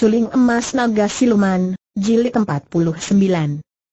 Suling Emas Naga Siluman, Jilid 49.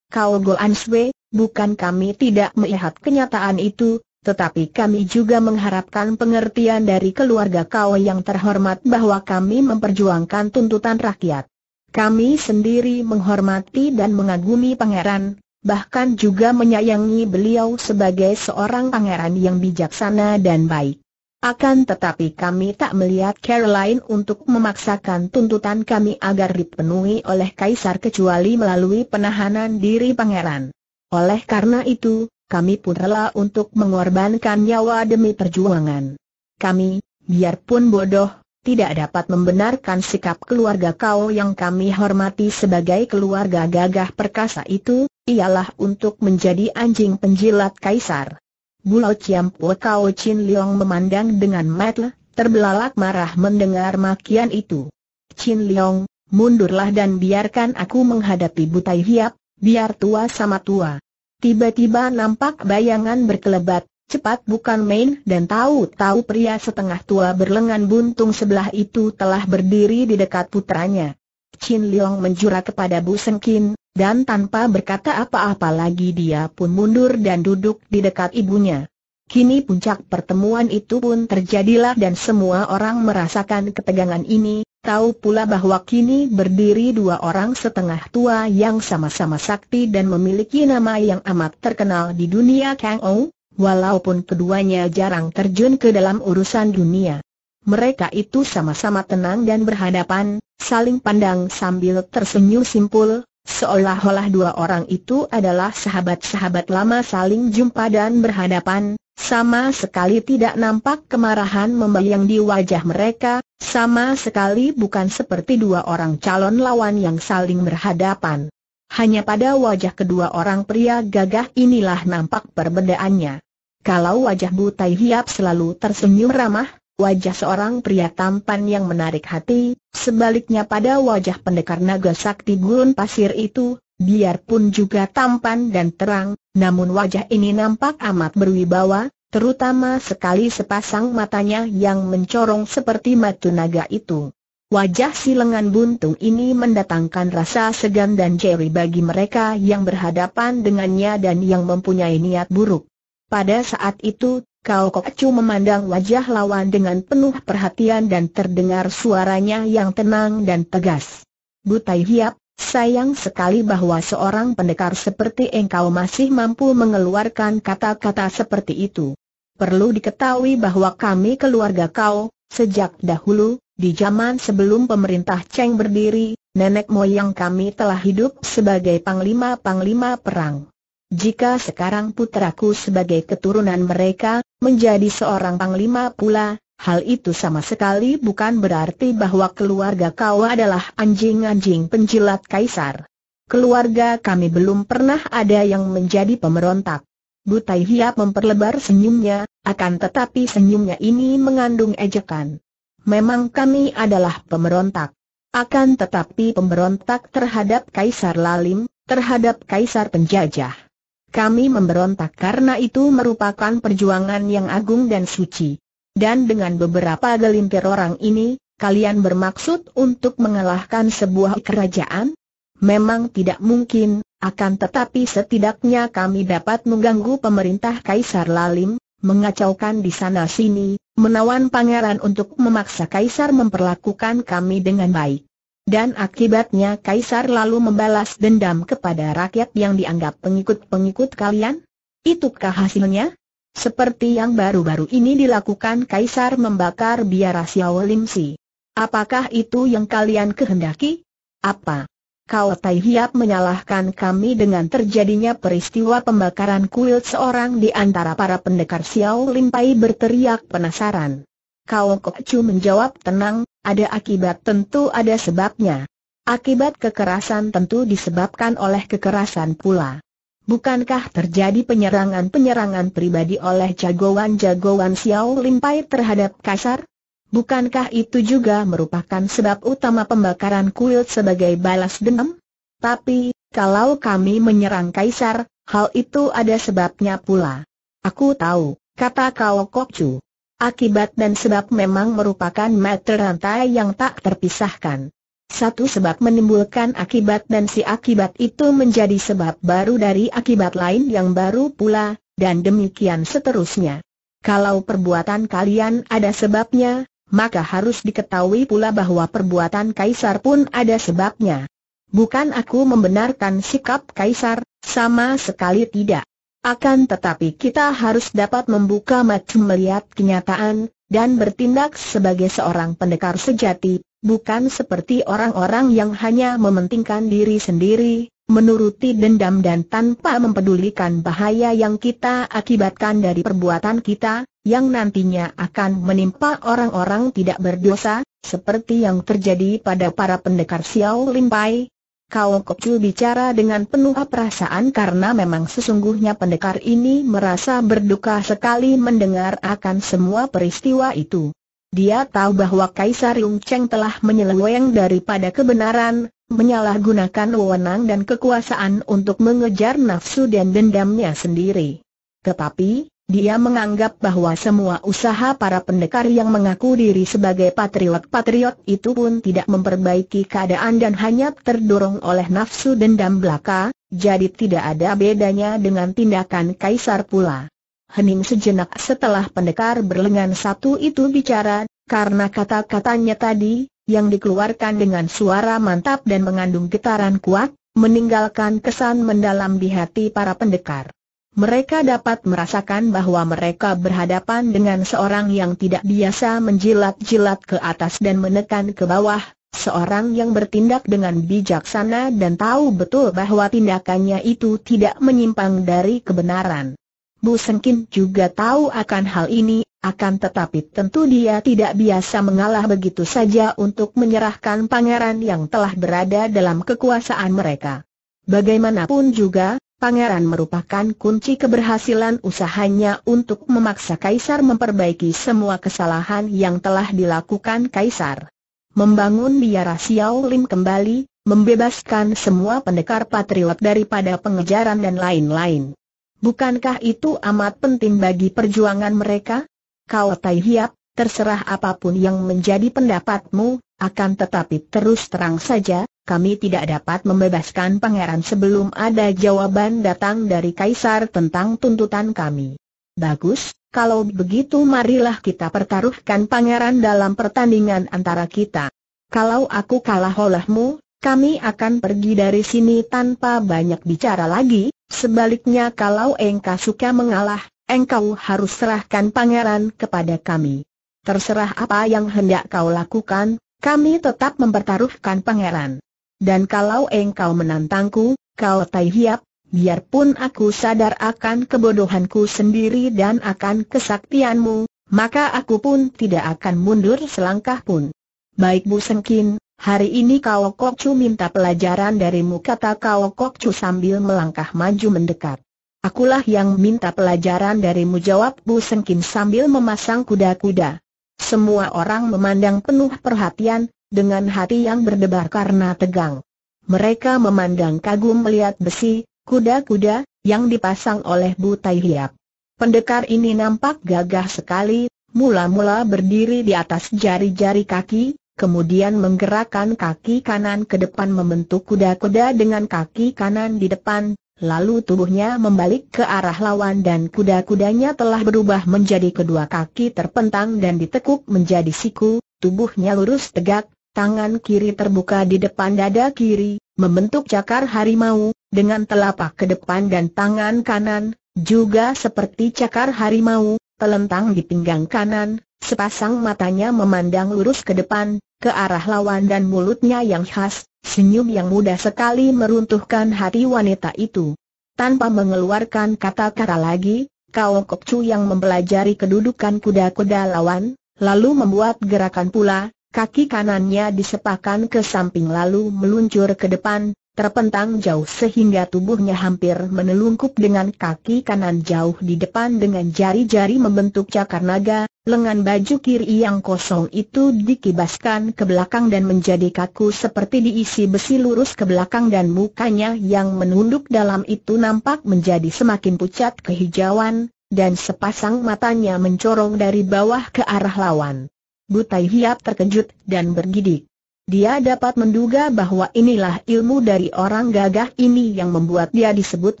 Kau Goan Swe, bukan kami tidak melihat kenyataan itu, tetapi kami juga mengharapkan pengertian dari keluarga kau yang terhormat bahwa kami memperjuangkan tuntutan rakyat. Kami sendiri menghormati dan mengagumi pangeran, bahkan juga menyayangi beliau sebagai seorang pangeran yang bijaksana dan baik. Akan tetapi kami tak melihat Caroline untuk memaksakan tuntutan kami agar dipenuhi oleh Kaisar kecuali melalui penahanan diri pangeran. Oleh karena itu, kami pun rela untuk mengorbankan nyawa demi perjuangan. Kami, biarpun bodoh, tidak dapat membenarkan sikap keluarga kau yang kami hormati sebagai keluarga gagah perkasa itu, ialah untuk menjadi anjing penjilat Kaisar. Bulo Ciam Po Kao Chin Leong memandang dengan metel, terbelalak marah mendengar makian itu. Chin Leong, mundurlah dan biarkan aku menghadapi Butai Hiap, biar tua sama tua. Tiba-tiba nampak bayangan berkelebat, cepat bukan main dan tahu-tahu pria setengah tua berlengan buntung sebelah itu telah berdiri di dekat putranya. Chin Leong menjura kepada Bu Sengkin, dan tanpa berkata apa-apa lagi dia pun mundur dan duduk di dekat ibunya. Kini puncak pertemuan itu pun terjadilah dan semua orang merasakan ketegangan ini, tahu pula bahwa kini berdiri dua orang setengah tua yang sama-sama sakti dan memiliki nama yang amat terkenal di dunia Kang Ou, walaupun keduanya jarang terjun ke dalam urusan dunia. Mereka itu sama-sama tenang dan berhadapan, saling pandang sambil tersenyum simpul, Seolah-olah dua orang itu adalah sahabat-sahabat lama saling jumpa dan berhadapan, sama sekali tidak nampak kemarahan membayang di wajah mereka, sama sekali bukan seperti dua orang calon lawan yang saling berhadapan. Hanya pada wajah kedua orang pria gagah inilah nampak perbedaannya. Kalau wajah Butai Hiap selalu tersenyum ramah, wajah seorang pria tampan yang menarik hati, sebaliknya pada wajah pendekar naga sakti gurun pasir itu, biarpun juga tampan dan terang, namun wajah ini nampak amat berwibawa, terutama sekali sepasang matanya yang mencorong seperti mata naga itu. Wajah si lengan buntung ini mendatangkan rasa segan dan jeri bagi mereka yang berhadapan dengannya dan yang mempunyai niat buruk. Pada saat itu, Kau kok acu memandang wajah lawan dengan penuh perhatian dan terdengar suaranya yang tenang dan tegas. Butai Hiap, sayang sekali bahwa seorang pendekar seperti engkau masih mampu mengeluarkan kata-kata seperti itu. Perlu diketahui bahwa kami keluarga kau, sejak dahulu, di zaman sebelum pemerintah Cheng berdiri, nenek moyang kami telah hidup sebagai panglima-panglima perang. Jika sekarang putraku sebagai keturunan mereka, Menjadi seorang panglima pula, hal itu sama sekali bukan berarti bahwa keluarga kau adalah anjing-anjing penjilat kaisar. Keluarga kami belum pernah ada yang menjadi pemberontak. Butai Hiap memperlebar senyumnya, akan tetapi senyumnya ini mengandung ejekan. Memang kami adalah pemberontak. Akan tetapi pemberontak terhadap Kaisar Lalim, terhadap Kaisar Penjajah. Kami memberontak karena itu merupakan perjuangan yang agung dan suci. Dan dengan beberapa gelintir orang ini, kalian bermaksud untuk mengalahkan sebuah kerajaan? Memang tidak mungkin, akan tetapi setidaknya kami dapat mengganggu pemerintah Kaisar Lalim, mengacaukan di sana-sini, menawan pangeran untuk memaksa Kaisar memperlakukan kami dengan baik. Dan akibatnya Kaisar lalu membalas dendam kepada rakyat yang dianggap pengikut-pengikut kalian? Itukah hasilnya? Seperti yang baru-baru ini dilakukan Kaisar membakar biara Xiao Lim Si. Apakah itu yang kalian kehendaki? Apa? Kau Tai Hiap menyalahkan kami dengan terjadinya peristiwa pembakaran kuil seorang di antara para pendekar Xiao Lim Pai berteriak penasaran. Kau Kokcu menjawab tenang, ada akibat tentu ada sebabnya. Akibat kekerasan tentu disebabkan oleh kekerasan pula. Bukankah terjadi penyerangan-penyerangan pribadi oleh jagoan-jagoan Xiao Limpai terhadap kasar? Bukankah itu juga merupakan sebab utama pembakaran kuil sebagai balas dendam? Tapi, kalau kami menyerang kaisar, hal itu ada sebabnya pula. Aku tahu, kata Kau Kokcu. Akibat dan sebab memang merupakan mata rantai yang tak terpisahkan. Satu sebab menimbulkan akibat dan si akibat itu menjadi sebab baru dari akibat lain yang baru pula, dan demikian seterusnya. Kalau perbuatan kalian ada sebabnya, maka harus diketahui pula bahwa perbuatan kaisar pun ada sebabnya. Bukan aku membenarkan sikap kaisar, sama sekali tidak. Akan tetapi kita harus dapat membuka mata melihat kenyataan, dan bertindak sebagai seorang pendekar sejati, bukan seperti orang-orang yang hanya mementingkan diri sendiri, menuruti dendam dan tanpa mempedulikan bahaya yang kita akibatkan dari perbuatan kita, yang nantinya akan menimpa orang-orang tidak berdosa, seperti yang terjadi pada para pendekar Xiao Limpai, Kau Kocu bicara dengan penuh perasaan karena memang sesungguhnya pendekar ini merasa berduka sekali mendengar akan semua peristiwa itu. Dia tahu bahwa Kaisar Yung Cheng telah menyeleweng daripada kebenaran, menyalahgunakan wewenang dan kekuasaan untuk mengejar nafsu dan dendamnya sendiri. Tetapi, dia menganggap bahwa semua usaha para pendekar yang mengaku diri sebagai patriot-patriot itu pun tidak memperbaiki keadaan dan hanya terdorong oleh nafsu dendam belaka, jadi tidak ada bedanya dengan tindakan kaisar pula. Hening sejenak setelah pendekar berlengan satu itu bicara, karena kata-katanya tadi, yang dikeluarkan dengan suara mantap dan mengandung getaran kuat, meninggalkan kesan mendalam di hati para pendekar mereka dapat merasakan bahwa mereka berhadapan dengan seorang yang tidak biasa menjilat-jilat ke atas dan menekan ke bawah, seorang yang bertindak dengan bijaksana dan tahu betul bahwa tindakannya itu tidak menyimpang dari kebenaran. Bu Sengkin juga tahu akan hal ini, akan tetapi tentu dia tidak biasa mengalah begitu saja untuk menyerahkan pangeran yang telah berada dalam kekuasaan mereka. Bagaimanapun juga, Pangeran merupakan kunci keberhasilan usahanya untuk memaksa Kaisar memperbaiki semua kesalahan yang telah dilakukan Kaisar. Membangun biara Xiao Lim kembali, membebaskan semua pendekar patriot daripada pengejaran dan lain-lain. Bukankah itu amat penting bagi perjuangan mereka? Kau Tai Hiap, terserah apapun yang menjadi pendapatmu, akan tetapi terus terang saja, kami tidak dapat membebaskan pangeran sebelum ada jawaban datang dari kaisar tentang tuntutan kami. Bagus, kalau begitu marilah kita pertaruhkan pangeran dalam pertandingan antara kita. Kalau aku kalah olehmu, kami akan pergi dari sini tanpa banyak bicara lagi, sebaliknya kalau engkau suka mengalah, engkau harus serahkan pangeran kepada kami. Terserah apa yang hendak kau lakukan, kami tetap mempertaruhkan pangeran. Dan kalau engkau menantangku, kau tai hiap, biarpun aku sadar akan kebodohanku sendiri dan akan kesaktianmu, maka aku pun tidak akan mundur selangkah pun. Baik Bu Sengkin, hari ini kau Kokcu minta pelajaran darimu kata kau Kokcu sambil melangkah maju mendekat. Akulah yang minta pelajaran darimu jawab Bu Sengkin sambil memasang kuda-kuda. Semua orang memandang penuh perhatian, dengan hati yang berdebar karena tegang. Mereka memandang kagum melihat besi, kuda-kuda, yang dipasang oleh Bu Hiap. Pendekar ini nampak gagah sekali, mula-mula berdiri di atas jari-jari kaki, kemudian menggerakkan kaki kanan ke depan membentuk kuda-kuda dengan kaki kanan di depan, lalu tubuhnya membalik ke arah lawan dan kuda-kudanya telah berubah menjadi kedua kaki terpentang dan ditekuk menjadi siku, tubuhnya lurus tegak, tangan kiri terbuka di depan dada kiri, membentuk cakar harimau, dengan telapak ke depan dan tangan kanan, juga seperti cakar harimau, telentang di pinggang kanan, sepasang matanya memandang lurus ke depan, ke arah lawan dan mulutnya yang khas, senyum yang mudah sekali meruntuhkan hati wanita itu. Tanpa mengeluarkan kata-kata lagi, Kao Kok Chu yang mempelajari kedudukan kuda-kuda lawan, lalu membuat gerakan pula, kaki kanannya disepakan ke samping lalu meluncur ke depan, terpentang jauh sehingga tubuhnya hampir menelungkup dengan kaki kanan jauh di depan dengan jari-jari membentuk cakar naga, lengan baju kiri yang kosong itu dikibaskan ke belakang dan menjadi kaku seperti diisi besi lurus ke belakang dan mukanya yang menunduk dalam itu nampak menjadi semakin pucat kehijauan, dan sepasang matanya mencorong dari bawah ke arah lawan. Butai Hiap terkejut dan bergidik. Dia dapat menduga bahwa inilah ilmu dari orang gagah ini yang membuat dia disebut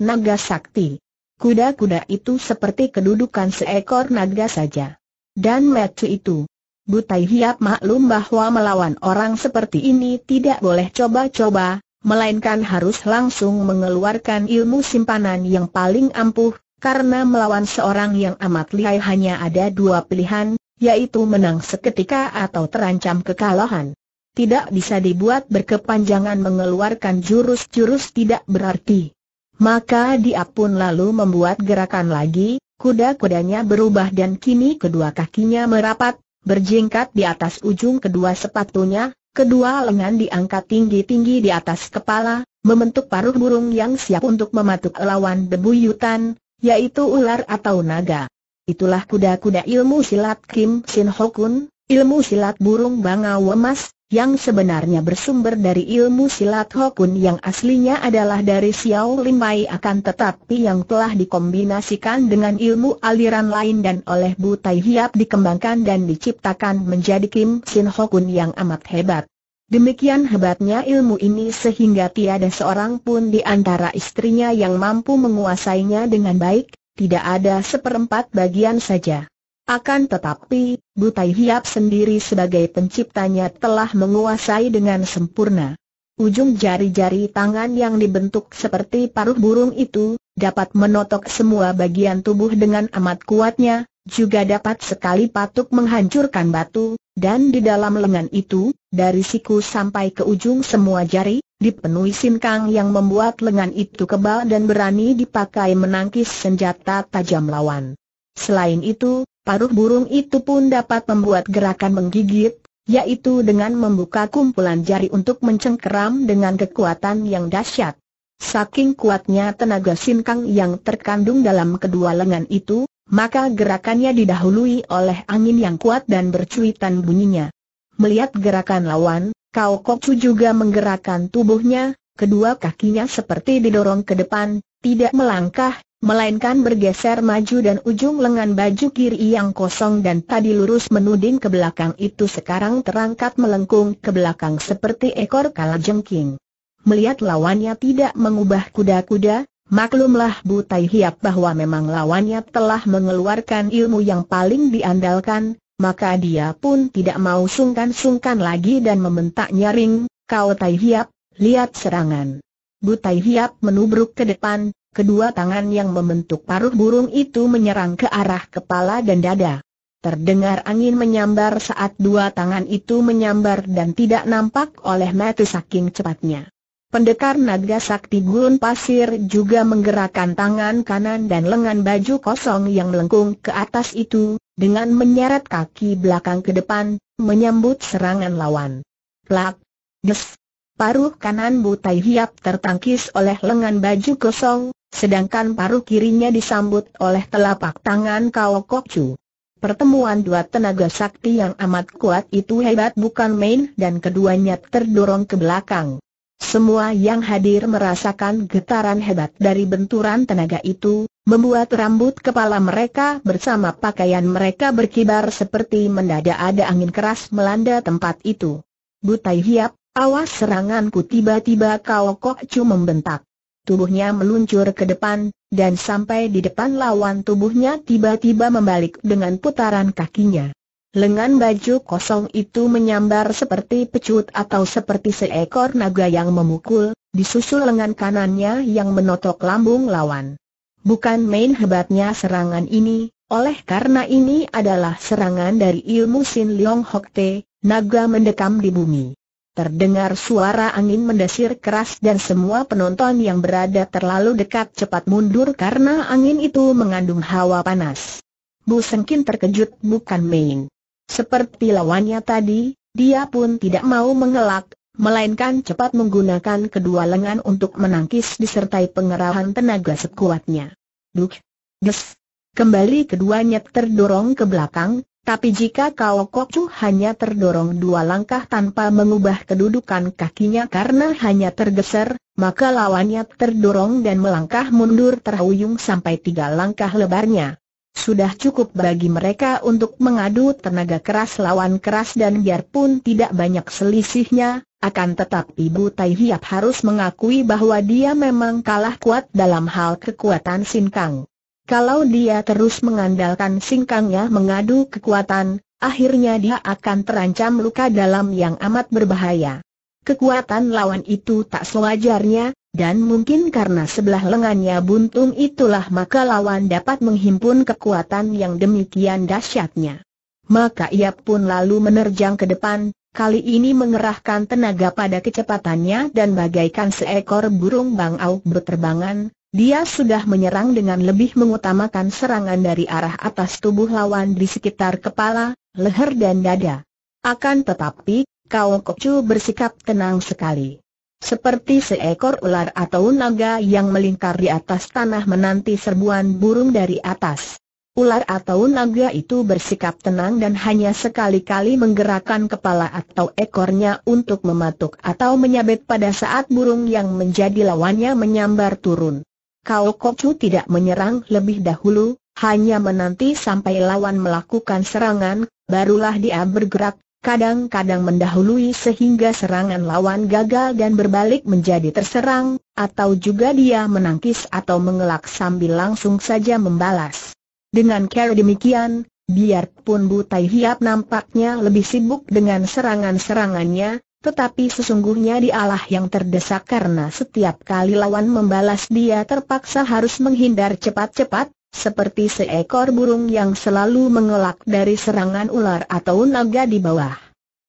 naga sakti. Kuda-kuda itu seperti kedudukan seekor naga saja. Dan Metu itu. Butai Hiap maklum bahwa melawan orang seperti ini tidak boleh coba-coba, melainkan harus langsung mengeluarkan ilmu simpanan yang paling ampuh, karena melawan seorang yang amat lihai hanya ada dua pilihan, yaitu menang seketika atau terancam kekalahan. Tidak bisa dibuat berkepanjangan mengeluarkan jurus-jurus tidak berarti. Maka dia pun lalu membuat gerakan lagi, kuda-kudanya berubah dan kini kedua kakinya merapat, berjingkat di atas ujung kedua sepatunya, kedua lengan diangkat tinggi-tinggi di atas kepala, membentuk paruh burung yang siap untuk mematuk lawan debuyutan, yaitu ular atau naga. Itulah kuda-kuda ilmu silat Kim Sin Hokun, ilmu silat burung bangau emas, yang sebenarnya bersumber dari ilmu silat Hokun yang aslinya adalah dari Xiao Limbai akan tetapi yang telah dikombinasikan dengan ilmu aliran lain dan oleh Butai Hiap dikembangkan dan diciptakan menjadi Kim Sin Hokun yang amat hebat. Demikian hebatnya ilmu ini sehingga tiada seorang pun di antara istrinya yang mampu menguasainya dengan baik, tidak ada seperempat bagian saja. Akan tetapi, Butai Hiap sendiri sebagai penciptanya telah menguasai dengan sempurna. Ujung jari-jari tangan yang dibentuk seperti paruh burung itu, dapat menotok semua bagian tubuh dengan amat kuatnya, juga dapat sekali patuk menghancurkan batu, dan di dalam lengan itu, dari siku sampai ke ujung semua jari, dipenuhi sinkang yang membuat lengan itu kebal dan berani dipakai menangkis senjata tajam lawan. Selain itu, paruh burung itu pun dapat membuat gerakan menggigit, yaitu dengan membuka kumpulan jari untuk mencengkeram dengan kekuatan yang dahsyat. Saking kuatnya tenaga sinkang yang terkandung dalam kedua lengan itu, maka gerakannya didahului oleh angin yang kuat dan bercuitan bunyinya. Melihat gerakan lawan, Kau Kokcu juga menggerakkan tubuhnya, kedua kakinya seperti didorong ke depan, tidak melangkah, melainkan bergeser maju dan ujung lengan baju kiri yang kosong dan tadi lurus menuding ke belakang itu sekarang terangkat melengkung ke belakang seperti ekor kalajengking. Melihat lawannya tidak mengubah kuda-kuda, Maklumlah Bu Tai Hiap bahwa memang lawannya telah mengeluarkan ilmu yang paling diandalkan, maka dia pun tidak mau sungkan-sungkan lagi dan membentak nyaring, kau Tai Hiap, lihat serangan. Bu Tai Hiap menubruk ke depan, kedua tangan yang membentuk paruh burung itu menyerang ke arah kepala dan dada. Terdengar angin menyambar saat dua tangan itu menyambar dan tidak nampak oleh mata saking cepatnya. Pendekar Naga Sakti Gurun Pasir juga menggerakkan tangan kanan dan lengan baju kosong yang melengkung ke atas itu, dengan menyeret kaki belakang ke depan, menyambut serangan lawan. Plak, des, paruh kanan Butai Hiap tertangkis oleh lengan baju kosong, sedangkan paruh kirinya disambut oleh telapak tangan Kao Kokcu. Pertemuan dua tenaga sakti yang amat kuat itu hebat bukan main dan keduanya terdorong ke belakang. Semua yang hadir merasakan getaran hebat dari benturan tenaga itu, membuat rambut kepala mereka bersama pakaian mereka berkibar seperti mendadak ada angin keras melanda tempat itu. Butai Hiap, awas seranganku tiba-tiba kau kok cuma membentak. Tubuhnya meluncur ke depan, dan sampai di depan lawan tubuhnya tiba-tiba membalik dengan putaran kakinya. Lengan baju kosong itu menyambar seperti pecut atau seperti seekor naga yang memukul, disusul lengan kanannya yang menotok lambung lawan. Bukan main hebatnya serangan ini, oleh karena ini adalah serangan dari ilmu Sin Leong Hok Te, naga mendekam di bumi. Terdengar suara angin mendesir keras dan semua penonton yang berada terlalu dekat cepat mundur karena angin itu mengandung hawa panas. Bu Sengkin terkejut bukan main. Seperti lawannya tadi, dia pun tidak mau mengelak, melainkan cepat menggunakan kedua lengan untuk menangkis disertai pengerahan tenaga sekuatnya. Duk! Des! Kembali keduanya terdorong ke belakang, tapi jika Kao Kokcu hanya terdorong dua langkah tanpa mengubah kedudukan kakinya karena hanya tergeser, maka lawannya terdorong dan melangkah mundur terhuyung sampai tiga langkah lebarnya sudah cukup bagi mereka untuk mengadu tenaga keras lawan keras dan biarpun tidak banyak selisihnya, akan tetapi Bu Tai Hiap harus mengakui bahwa dia memang kalah kuat dalam hal kekuatan Singkang. Kalau dia terus mengandalkan Singkangnya mengadu kekuatan, akhirnya dia akan terancam luka dalam yang amat berbahaya. Kekuatan lawan itu tak sewajarnya, dan mungkin karena sebelah lengannya buntung itulah maka lawan dapat menghimpun kekuatan yang demikian dahsyatnya. Maka ia pun lalu menerjang ke depan, kali ini mengerahkan tenaga pada kecepatannya dan bagaikan seekor burung bangau berterbangan, dia sudah menyerang dengan lebih mengutamakan serangan dari arah atas tubuh lawan di sekitar kepala, leher dan dada. Akan tetapi, Kau Kokcu bersikap tenang sekali. Seperti seekor ular atau naga yang melingkar di atas tanah menanti serbuan burung dari atas. Ular atau naga itu bersikap tenang dan hanya sekali-kali menggerakkan kepala atau ekornya untuk mematuk atau menyabet pada saat burung yang menjadi lawannya menyambar turun. Kau Kokcu tidak menyerang lebih dahulu, hanya menanti sampai lawan melakukan serangan, barulah dia bergerak, kadang-kadang mendahului sehingga serangan lawan gagal dan berbalik menjadi terserang, atau juga dia menangkis atau mengelak sambil langsung saja membalas. Dengan cara demikian, biarpun Butai Hiap nampaknya lebih sibuk dengan serangan-serangannya, tetapi sesungguhnya dialah yang terdesak karena setiap kali lawan membalas dia terpaksa harus menghindar cepat-cepat, seperti seekor burung yang selalu mengelak dari serangan ular atau naga di bawah.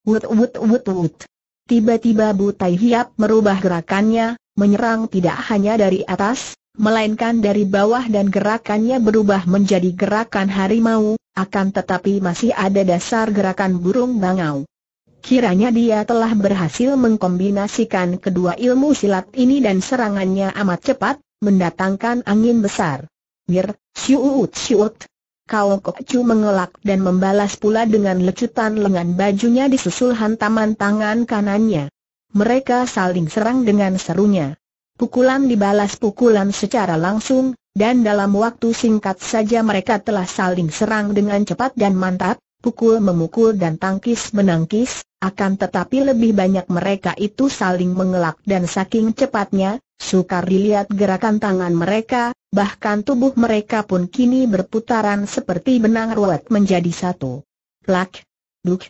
Wut wut wut wut. Tiba-tiba Butai Hiap merubah gerakannya, menyerang tidak hanya dari atas, melainkan dari bawah dan gerakannya berubah menjadi gerakan harimau, akan tetapi masih ada dasar gerakan burung bangau. Kiranya dia telah berhasil mengkombinasikan kedua ilmu silat ini dan serangannya amat cepat, mendatangkan angin besar. Bir, siut. siut. Kau Kokcu mengelak dan membalas pula dengan lecutan lengan bajunya disusul hantaman tangan kanannya. Mereka saling serang dengan serunya. Pukulan dibalas pukulan secara langsung, dan dalam waktu singkat saja mereka telah saling serang dengan cepat dan mantap, pukul-memukul dan tangkis-menangkis, akan tetapi lebih banyak mereka itu saling mengelak dan saking cepatnya, sukar dilihat gerakan tangan mereka, bahkan tubuh mereka pun kini berputaran seperti benang ruwet menjadi satu. Plak, duk.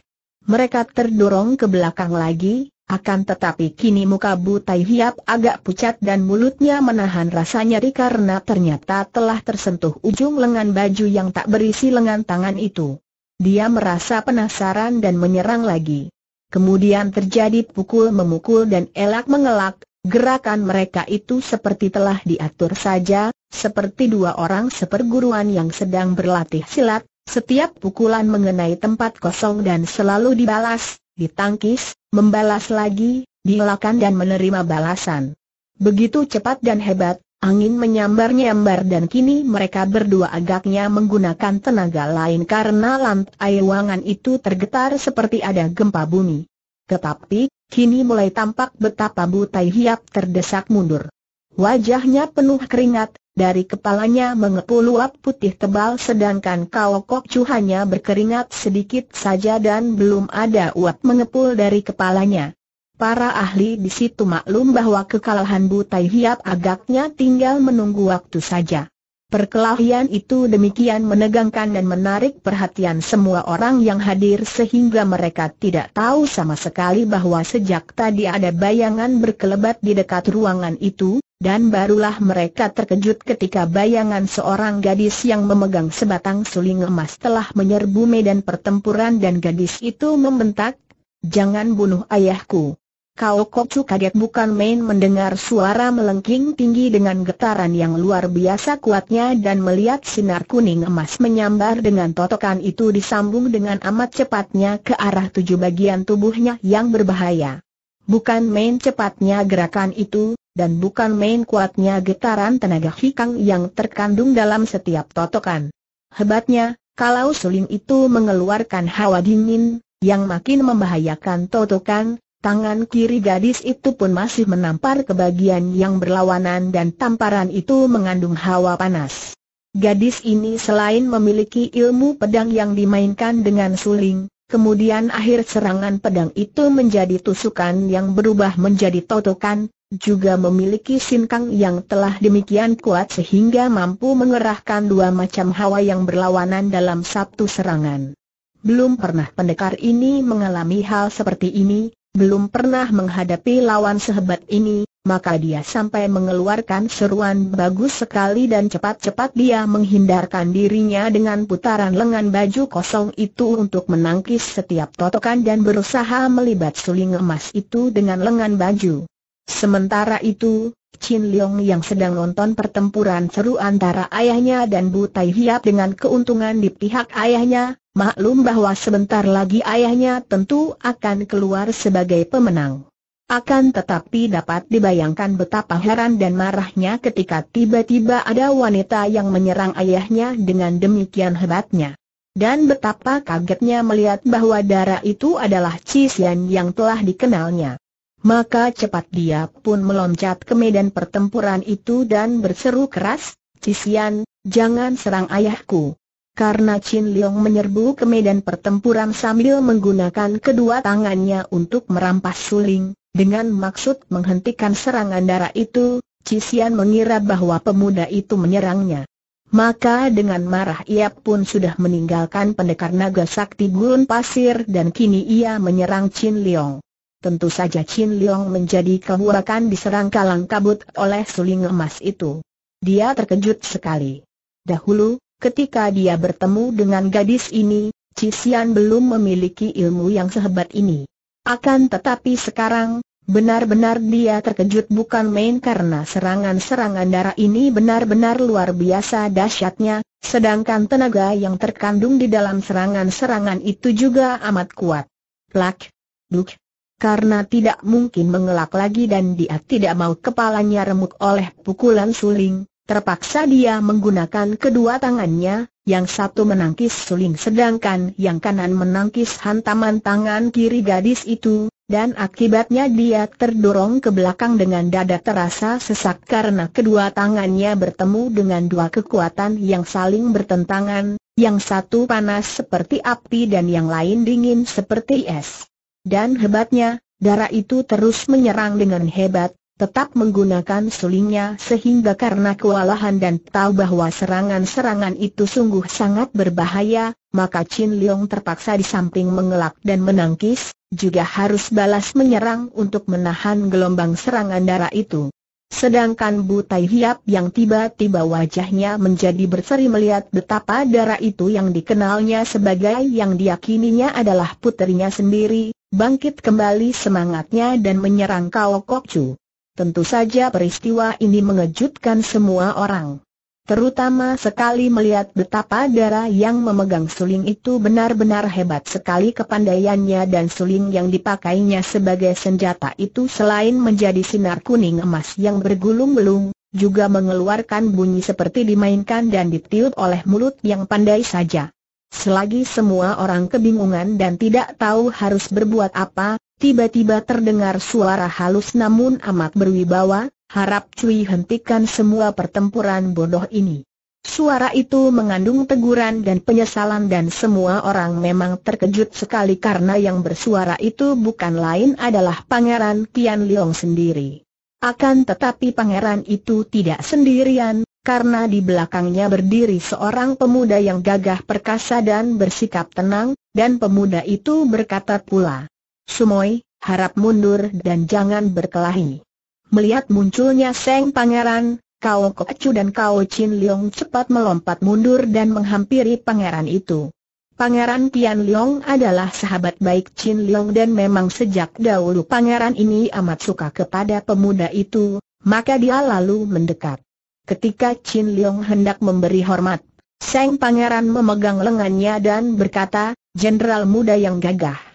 Mereka terdorong ke belakang lagi, akan tetapi kini muka Butai Hiap agak pucat dan mulutnya menahan rasa nyeri karena ternyata telah tersentuh ujung lengan baju yang tak berisi lengan tangan itu. Dia merasa penasaran dan menyerang lagi. Kemudian terjadi pukul-memukul dan elak-mengelak, gerakan mereka itu seperti telah diatur saja, seperti dua orang seperguruan yang sedang berlatih silat, setiap pukulan mengenai tempat kosong dan selalu dibalas, ditangkis, membalas lagi, dielakkan dan menerima balasan. Begitu cepat dan hebat, Angin menyambar-nyambar dan kini mereka berdua agaknya menggunakan tenaga lain karena lantai ruangan itu tergetar seperti ada gempa bumi. Tetapi, kini mulai tampak betapa Butai Hiap terdesak mundur. Wajahnya penuh keringat, dari kepalanya mengepul uap putih tebal sedangkan kaokok cuhanya berkeringat sedikit saja dan belum ada uap mengepul dari kepalanya. Para ahli di situ maklum bahwa kekalahan Butai Hiap agaknya tinggal menunggu waktu saja. Perkelahian itu demikian menegangkan dan menarik perhatian semua orang yang hadir sehingga mereka tidak tahu sama sekali bahwa sejak tadi ada bayangan berkelebat di dekat ruangan itu, dan barulah mereka terkejut ketika bayangan seorang gadis yang memegang sebatang suling emas telah menyerbu medan pertempuran dan gadis itu membentak, Jangan bunuh ayahku. Kau Kocu kaget bukan main mendengar suara melengking tinggi dengan getaran yang luar biasa kuatnya dan melihat sinar kuning emas menyambar dengan totokan itu disambung dengan amat cepatnya ke arah tujuh bagian tubuhnya yang berbahaya. Bukan main cepatnya gerakan itu, dan bukan main kuatnya getaran tenaga hikang yang terkandung dalam setiap totokan. Hebatnya, kalau suling itu mengeluarkan hawa dingin, yang makin membahayakan totokan, Tangan kiri gadis itu pun masih menampar ke bagian yang berlawanan dan tamparan itu mengandung hawa panas. Gadis ini selain memiliki ilmu pedang yang dimainkan dengan suling, kemudian akhir serangan pedang itu menjadi tusukan yang berubah menjadi totokan, juga memiliki sinkang yang telah demikian kuat sehingga mampu mengerahkan dua macam hawa yang berlawanan dalam satu serangan. Belum pernah pendekar ini mengalami hal seperti ini, belum pernah menghadapi lawan sehebat ini, maka dia sampai mengeluarkan seruan bagus sekali dan cepat-cepat dia menghindarkan dirinya dengan putaran lengan baju kosong itu untuk menangkis setiap totokan dan berusaha melibat suling emas itu dengan lengan baju. Sementara itu, Chin Leong yang sedang nonton pertempuran seru antara ayahnya dan Bu Tai Hiap dengan keuntungan di pihak ayahnya, maklum bahwa sebentar lagi ayahnya tentu akan keluar sebagai pemenang. Akan tetapi dapat dibayangkan betapa heran dan marahnya ketika tiba-tiba ada wanita yang menyerang ayahnya dengan demikian hebatnya. Dan betapa kagetnya melihat bahwa darah itu adalah Cisian yang telah dikenalnya. Maka cepat dia pun meloncat ke medan pertempuran itu dan berseru keras, Cisian, jangan serang ayahku karena Chin Leong menyerbu ke medan pertempuran sambil menggunakan kedua tangannya untuk merampas suling. Dengan maksud menghentikan serangan darah itu, Cixian mengira bahwa pemuda itu menyerangnya. Maka dengan marah ia pun sudah meninggalkan pendekar naga sakti gurun pasir dan kini ia menyerang Chin Leong. Tentu saja Chin Leong menjadi kehurakan diserang kalang kabut oleh suling emas itu. Dia terkejut sekali. Dahulu, ketika dia bertemu dengan gadis ini, Cisian belum memiliki ilmu yang sehebat ini. Akan tetapi sekarang, benar-benar dia terkejut bukan main karena serangan-serangan darah ini benar-benar luar biasa dahsyatnya, sedangkan tenaga yang terkandung di dalam serangan-serangan itu juga amat kuat. Plak, duk, karena tidak mungkin mengelak lagi dan dia tidak mau kepalanya remuk oleh pukulan suling, Terpaksa dia menggunakan kedua tangannya, yang satu menangkis suling sedangkan yang kanan menangkis hantaman tangan kiri gadis itu, dan akibatnya dia terdorong ke belakang dengan dada terasa sesak karena kedua tangannya bertemu dengan dua kekuatan yang saling bertentangan, yang satu panas seperti api dan yang lain dingin seperti es. Dan hebatnya, darah itu terus menyerang dengan hebat, tetap menggunakan sulingnya sehingga karena kewalahan dan tahu bahwa serangan-serangan itu sungguh sangat berbahaya, maka Chin Leong terpaksa di samping mengelak dan menangkis, juga harus balas menyerang untuk menahan gelombang serangan darah itu. Sedangkan Bu Tai Hiap yang tiba-tiba wajahnya menjadi berseri melihat betapa darah itu yang dikenalnya sebagai yang diyakininya adalah putrinya sendiri, bangkit kembali semangatnya dan menyerang Kao Kok Chu. Tentu saja peristiwa ini mengejutkan semua orang. Terutama sekali melihat betapa darah yang memegang suling itu benar-benar hebat sekali kepandaiannya dan suling yang dipakainya sebagai senjata itu selain menjadi sinar kuning emas yang bergulung-gulung, juga mengeluarkan bunyi seperti dimainkan dan ditiup oleh mulut yang pandai saja. Selagi semua orang kebingungan dan tidak tahu harus berbuat apa, Tiba-tiba terdengar suara halus namun amat berwibawa, harap Cui hentikan semua pertempuran bodoh ini. Suara itu mengandung teguran dan penyesalan dan semua orang memang terkejut sekali karena yang bersuara itu bukan lain adalah Pangeran Tian Liong sendiri. Akan tetapi pangeran itu tidak sendirian, karena di belakangnya berdiri seorang pemuda yang gagah perkasa dan bersikap tenang, dan pemuda itu berkata pula, Sumoy, harap mundur dan jangan berkelahi. Melihat munculnya Seng Pangeran, Kao Kocu dan Kao Chin Leong cepat melompat mundur dan menghampiri pangeran itu. Pangeran Tian Leong adalah sahabat baik Chin Leong dan memang sejak dahulu pangeran ini amat suka kepada pemuda itu, maka dia lalu mendekat. Ketika Chin Leong hendak memberi hormat, Seng Pangeran memegang lengannya dan berkata, Jenderal muda yang gagah.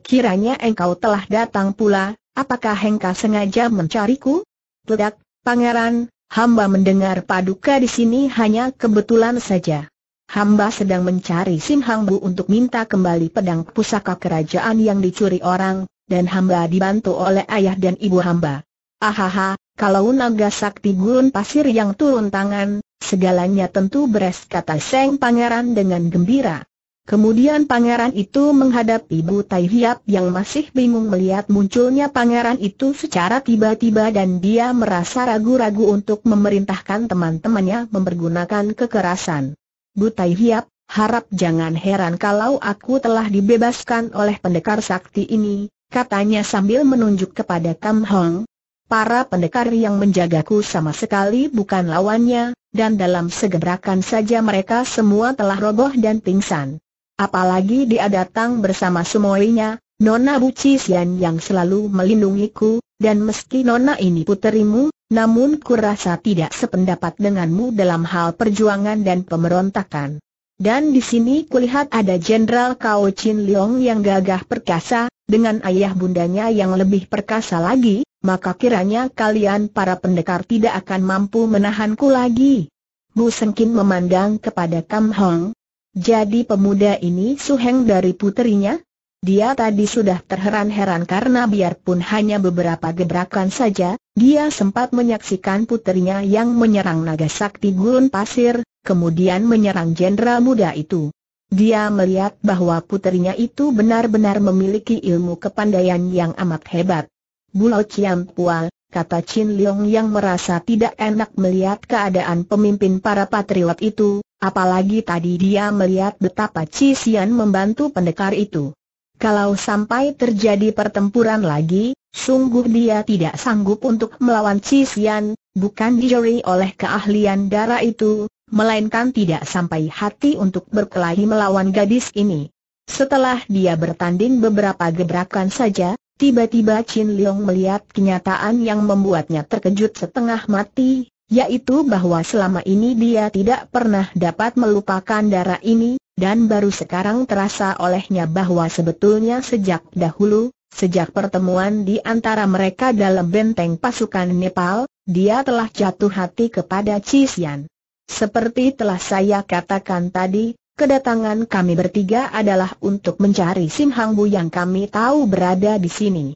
Kiranya engkau telah datang pula, apakah engkau sengaja mencariku? Tidak, pangeran, hamba mendengar paduka di sini hanya kebetulan saja. Hamba sedang mencari Sim Hang Bu untuk minta kembali pedang pusaka kerajaan yang dicuri orang, dan hamba dibantu oleh ayah dan ibu hamba. Ahaha, kalau naga sakti gurun pasir yang turun tangan, segalanya tentu beres kata Seng Pangeran dengan gembira. Kemudian pangeran itu menghadapi Bu Tai Hiap yang masih bingung melihat munculnya pangeran itu secara tiba-tiba dan dia merasa ragu-ragu untuk memerintahkan teman-temannya mempergunakan kekerasan. Bu Tai Hiap, harap jangan heran kalau aku telah dibebaskan oleh pendekar sakti ini, katanya sambil menunjuk kepada Kam Hong. Para pendekar yang menjagaku sama sekali bukan lawannya, dan dalam segerakan saja mereka semua telah roboh dan pingsan. Apalagi dia datang bersama semuanya, Nona Bucisian yang selalu melindungiku, dan meski Nona ini puterimu, namun kurasa tidak sependapat denganmu dalam hal perjuangan dan pemberontakan. Dan di sini kulihat ada Jenderal Kao Chin Leong yang gagah perkasa, dengan ayah bundanya yang lebih perkasa lagi, maka kiranya kalian para pendekar tidak akan mampu menahanku lagi. Bu Sengkin memandang kepada Kam Hong, jadi pemuda ini suheng dari puterinya? Dia tadi sudah terheran-heran karena biarpun hanya beberapa gebrakan saja, dia sempat menyaksikan puterinya yang menyerang naga sakti gurun pasir, kemudian menyerang jenderal muda itu. Dia melihat bahwa puterinya itu benar-benar memiliki ilmu kepandaian yang amat hebat. Bulau Ciam Pual, kata Chin Leong yang merasa tidak enak melihat keadaan pemimpin para patriot itu, Apalagi tadi dia melihat betapa Chi Xian membantu pendekar itu. Kalau sampai terjadi pertempuran lagi, sungguh dia tidak sanggup untuk melawan Chi Xian, bukan dijuri oleh keahlian darah itu, melainkan tidak sampai hati untuk berkelahi melawan gadis ini. Setelah dia bertanding beberapa gebrakan saja, tiba-tiba Chin Leong melihat kenyataan yang membuatnya terkejut setengah mati, yaitu bahwa selama ini dia tidak pernah dapat melupakan darah ini, dan baru sekarang terasa olehnya bahwa sebetulnya sejak dahulu, sejak pertemuan di antara mereka dalam benteng pasukan Nepal, dia telah jatuh hati kepada Cisian. Seperti telah saya katakan tadi, kedatangan kami bertiga adalah untuk mencari Sim Hang Bu yang kami tahu berada di sini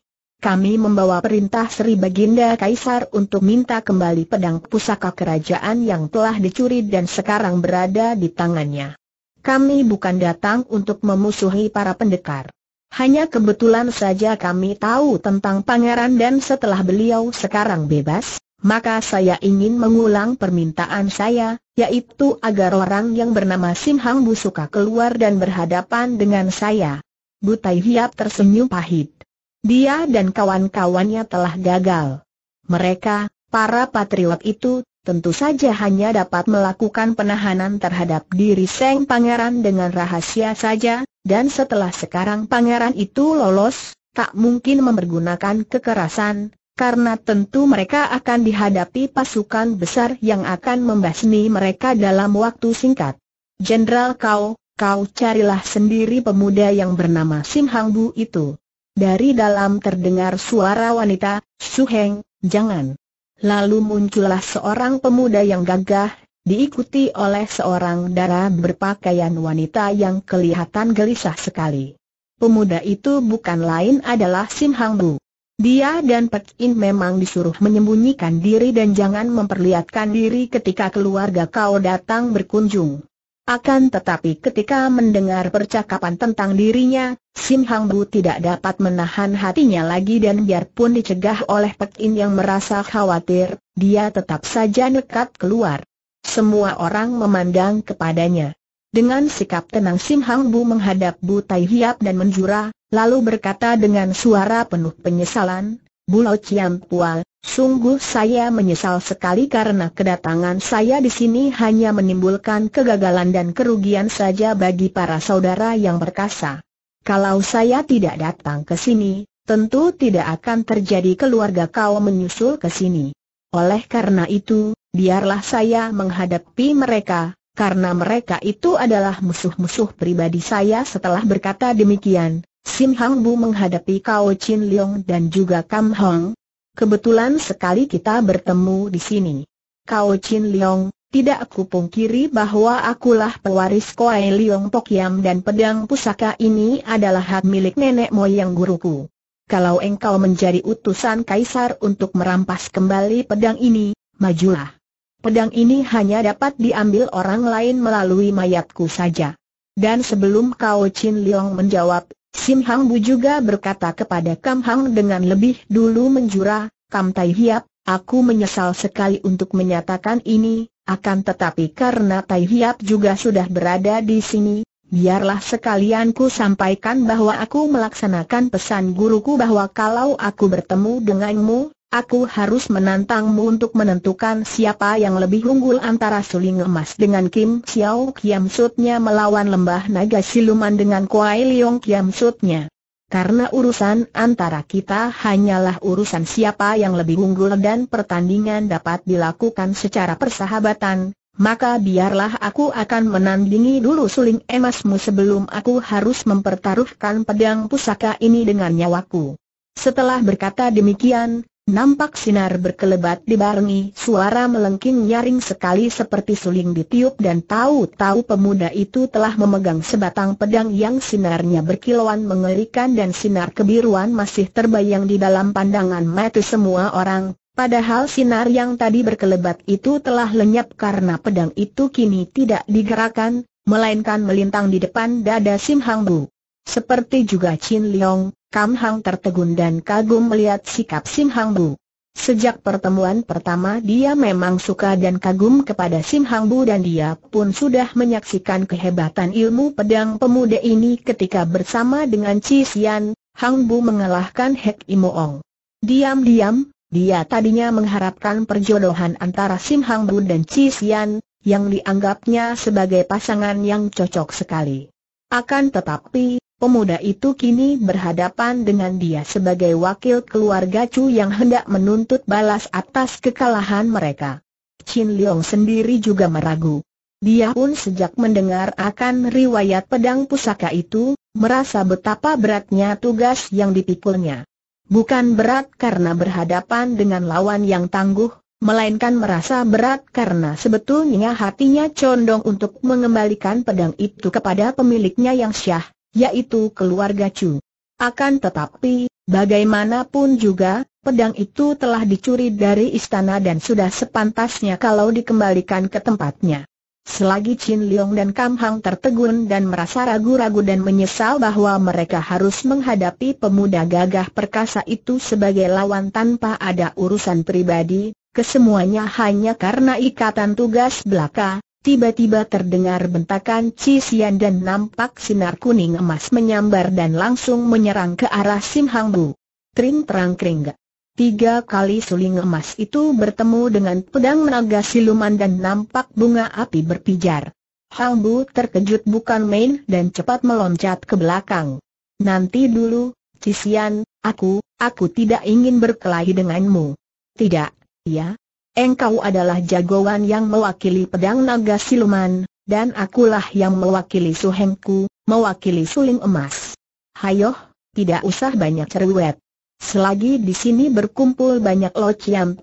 kami membawa perintah Sri Baginda Kaisar untuk minta kembali pedang pusaka kerajaan yang telah dicuri dan sekarang berada di tangannya. Kami bukan datang untuk memusuhi para pendekar. Hanya kebetulan saja kami tahu tentang pangeran dan setelah beliau sekarang bebas, maka saya ingin mengulang permintaan saya, yaitu agar orang yang bernama Simhang Busuka keluar dan berhadapan dengan saya. Butai Hiap tersenyum pahit. Dia dan kawan-kawannya telah gagal. Mereka, para patriot itu, tentu saja hanya dapat melakukan penahanan terhadap diri Seng Pangeran dengan rahasia saja, dan setelah sekarang Pangeran itu lolos, tak mungkin mempergunakan kekerasan, karena tentu mereka akan dihadapi pasukan besar yang akan membasmi mereka dalam waktu singkat. Jenderal kau, kau carilah sendiri pemuda yang bernama Sim Hang Bu itu. Dari dalam terdengar suara wanita, Suheng, jangan. Lalu muncullah seorang pemuda yang gagah, diikuti oleh seorang dara berpakaian wanita yang kelihatan gelisah sekali. Pemuda itu bukan lain adalah Sim Hang Bu. Dia dan Pek In memang disuruh menyembunyikan diri dan jangan memperlihatkan diri ketika keluarga kau datang berkunjung. Akan tetapi ketika mendengar percakapan tentang dirinya, Sim Hang Bu tidak dapat menahan hatinya lagi dan biarpun dicegah oleh Pek In yang merasa khawatir, dia tetap saja nekat keluar. Semua orang memandang kepadanya. Dengan sikap tenang Sim Hang Bu menghadap Bu Tai Hiap dan menjura, lalu berkata dengan suara penuh penyesalan, Bulau Ciam Pual, sungguh saya menyesal sekali karena kedatangan saya di sini hanya menimbulkan kegagalan dan kerugian saja bagi para saudara yang berkasa. Kalau saya tidak datang ke sini, tentu tidak akan terjadi keluarga kau menyusul ke sini. Oleh karena itu, biarlah saya menghadapi mereka, karena mereka itu adalah musuh-musuh pribadi saya setelah berkata demikian. Sim Hang Bu menghadapi Kao Chin Leong dan juga Kam Hong. Kebetulan sekali kita bertemu di sini. Kao Chin Leong, tidak aku pungkiri bahwa akulah pewaris Kuai Liong yam dan pedang pusaka ini adalah hak milik nenek moyang guruku. Kalau engkau menjadi utusan kaisar untuk merampas kembali pedang ini, majulah. Pedang ini hanya dapat diambil orang lain melalui mayatku saja. Dan sebelum Kao Chin Liong menjawab, Sim Hang Bu juga berkata kepada Kam Hang dengan lebih dulu menjura, Kam Tai Hiap, aku menyesal sekali untuk menyatakan ini, akan tetapi karena Tai Hiap juga sudah berada di sini, biarlah sekalian ku sampaikan bahwa aku melaksanakan pesan guruku bahwa kalau aku bertemu denganmu, aku harus menantangmu untuk menentukan siapa yang lebih unggul antara suling emas dengan Kim Xiao Kiam Sutnya melawan lembah naga siluman dengan Kuai Leong Kiam Sutnya. Karena urusan antara kita hanyalah urusan siapa yang lebih unggul dan pertandingan dapat dilakukan secara persahabatan, maka biarlah aku akan menandingi dulu suling emasmu sebelum aku harus mempertaruhkan pedang pusaka ini dengan nyawaku. Setelah berkata demikian, Nampak sinar berkelebat dibarengi suara melengking nyaring sekali seperti suling ditiup dan tahu-tahu pemuda itu telah memegang sebatang pedang yang sinarnya berkilauan mengerikan dan sinar kebiruan masih terbayang di dalam pandangan mata semua orang. Padahal sinar yang tadi berkelebat itu telah lenyap karena pedang itu kini tidak digerakkan, melainkan melintang di depan dada Sim Hang Bu. Seperti juga Chin Leong, Kam Hang tertegun dan kagum melihat sikap Sim Hang Bu. Sejak pertemuan pertama dia memang suka dan kagum kepada Sim Hang Bu dan dia pun sudah menyaksikan kehebatan ilmu pedang pemuda ini ketika bersama dengan Chi Xian, Hang Bu mengalahkan Hek Imoong. Diam-diam, dia tadinya mengharapkan perjodohan antara Sim Hang Bu dan Chi Xian, yang dianggapnya sebagai pasangan yang cocok sekali. Akan tetapi, pemuda itu kini berhadapan dengan dia sebagai wakil keluarga Chu yang hendak menuntut balas atas kekalahan mereka. Chin Leong sendiri juga meragu. Dia pun sejak mendengar akan riwayat pedang pusaka itu, merasa betapa beratnya tugas yang dipikulnya. Bukan berat karena berhadapan dengan lawan yang tangguh, melainkan merasa berat karena sebetulnya hatinya condong untuk mengembalikan pedang itu kepada pemiliknya yang syah yaitu keluarga Chu. Akan tetapi, bagaimanapun juga, pedang itu telah dicuri dari istana dan sudah sepantasnya kalau dikembalikan ke tempatnya. Selagi Chin Leong dan Kam Hang tertegun dan merasa ragu-ragu dan menyesal bahwa mereka harus menghadapi pemuda gagah perkasa itu sebagai lawan tanpa ada urusan pribadi, kesemuanya hanya karena ikatan tugas belaka, Tiba-tiba terdengar bentakan cisian dan nampak sinar kuning emas menyambar dan langsung menyerang ke arah Sim Hang Bu. Tring terang kering Tiga kali suling emas itu bertemu dengan pedang naga siluman dan nampak bunga api berpijar. Hang Bu terkejut bukan main dan cepat meloncat ke belakang. Nanti dulu, Cisian, aku, aku tidak ingin berkelahi denganmu. Tidak, ya, Engkau adalah jagoan yang mewakili pedang naga siluman, dan akulah yang mewakili suhengku, mewakili suling emas. Hayo, tidak usah banyak cerewet. Selagi di sini berkumpul banyak lo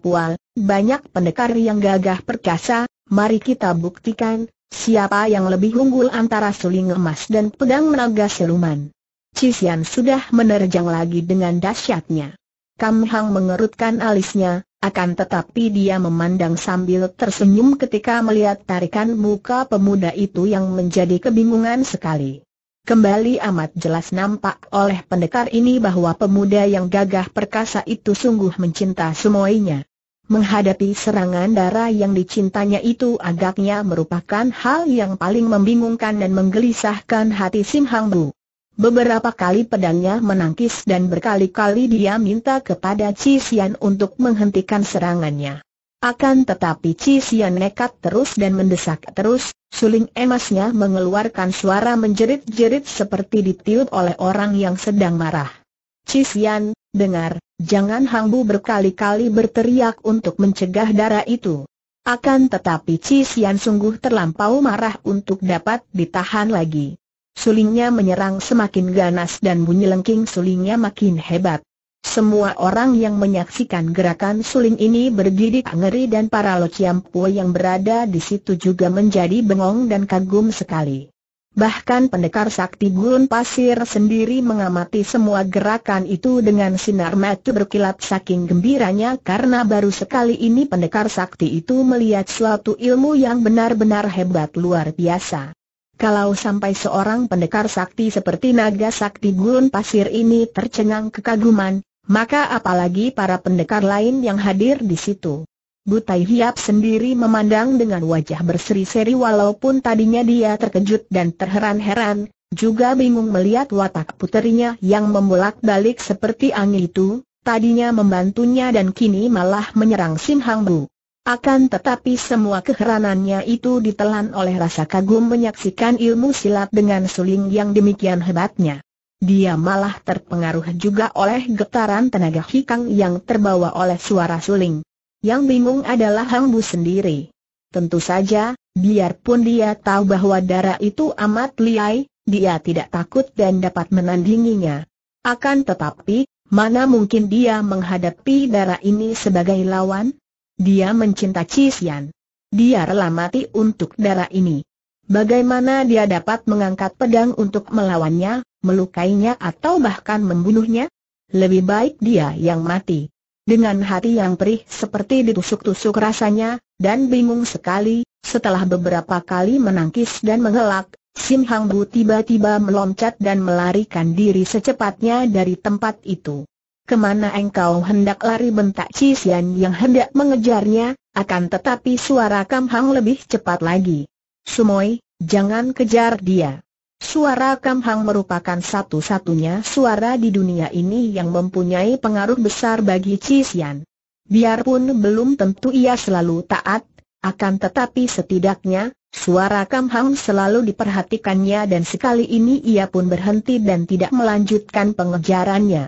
pual, banyak pendekar yang gagah perkasa, mari kita buktikan, siapa yang lebih unggul antara suling emas dan pedang naga siluman. Cisian sudah menerjang lagi dengan dahsyatnya. Kam Hang mengerutkan alisnya, akan tetapi dia memandang sambil tersenyum ketika melihat tarikan muka pemuda itu yang menjadi kebingungan sekali. Kembali amat jelas nampak oleh pendekar ini bahwa pemuda yang gagah perkasa itu sungguh mencinta semuanya. Menghadapi serangan darah yang dicintanya itu agaknya merupakan hal yang paling membingungkan dan menggelisahkan hati Sim Hang Bu. Beberapa kali pedangnya menangkis dan berkali-kali dia minta kepada Xian untuk menghentikan serangannya. Akan tetapi Xian nekat terus dan mendesak terus, suling emasnya mengeluarkan suara menjerit-jerit seperti ditiup oleh orang yang sedang marah. Xian, dengar, jangan Hangbu berkali-kali berteriak untuk mencegah darah itu. Akan tetapi Xian sungguh terlampau marah untuk dapat ditahan lagi. Sulingnya menyerang semakin ganas dan bunyi lengking sulingnya makin hebat. Semua orang yang menyaksikan gerakan suling ini bergidik ngeri dan para lociampu yang berada di situ juga menjadi bengong dan kagum sekali. Bahkan pendekar sakti gurun pasir sendiri mengamati semua gerakan itu dengan sinar mata berkilat saking gembiranya karena baru sekali ini pendekar sakti itu melihat suatu ilmu yang benar-benar hebat luar biasa. Kalau sampai seorang pendekar sakti seperti naga sakti gurun pasir ini tercengang kekaguman, maka apalagi para pendekar lain yang hadir di situ. Butai Hiap sendiri memandang dengan wajah berseri-seri walaupun tadinya dia terkejut dan terheran-heran, juga bingung melihat watak puterinya yang membolak-balik seperti angin itu, tadinya membantunya dan kini malah menyerang Sim Hang Bu. Akan tetapi semua keheranannya itu ditelan oleh rasa kagum menyaksikan ilmu silat dengan suling yang demikian hebatnya. Dia malah terpengaruh juga oleh getaran tenaga hikang yang terbawa oleh suara suling. Yang bingung adalah Hang Bu sendiri. Tentu saja, biarpun dia tahu bahwa darah itu amat liai, dia tidak takut dan dapat menandinginya. Akan tetapi, mana mungkin dia menghadapi darah ini sebagai lawan? Dia mencinta Cisian. Dia rela mati untuk darah ini. Bagaimana dia dapat mengangkat pedang untuk melawannya, melukainya atau bahkan membunuhnya? Lebih baik dia yang mati. Dengan hati yang perih seperti ditusuk-tusuk rasanya, dan bingung sekali, setelah beberapa kali menangkis dan mengelak, Sim Hang Bu tiba-tiba meloncat dan melarikan diri secepatnya dari tempat itu. Kemana engkau hendak lari bentak Cisian yang hendak mengejarnya, akan tetapi suara Kam Hang lebih cepat lagi. Sumoi, jangan kejar dia. Suara Kam Hang merupakan satu-satunya suara di dunia ini yang mempunyai pengaruh besar bagi Cisian. Biarpun belum tentu ia selalu taat, akan tetapi setidaknya, suara Kam Hang selalu diperhatikannya dan sekali ini ia pun berhenti dan tidak melanjutkan pengejarannya.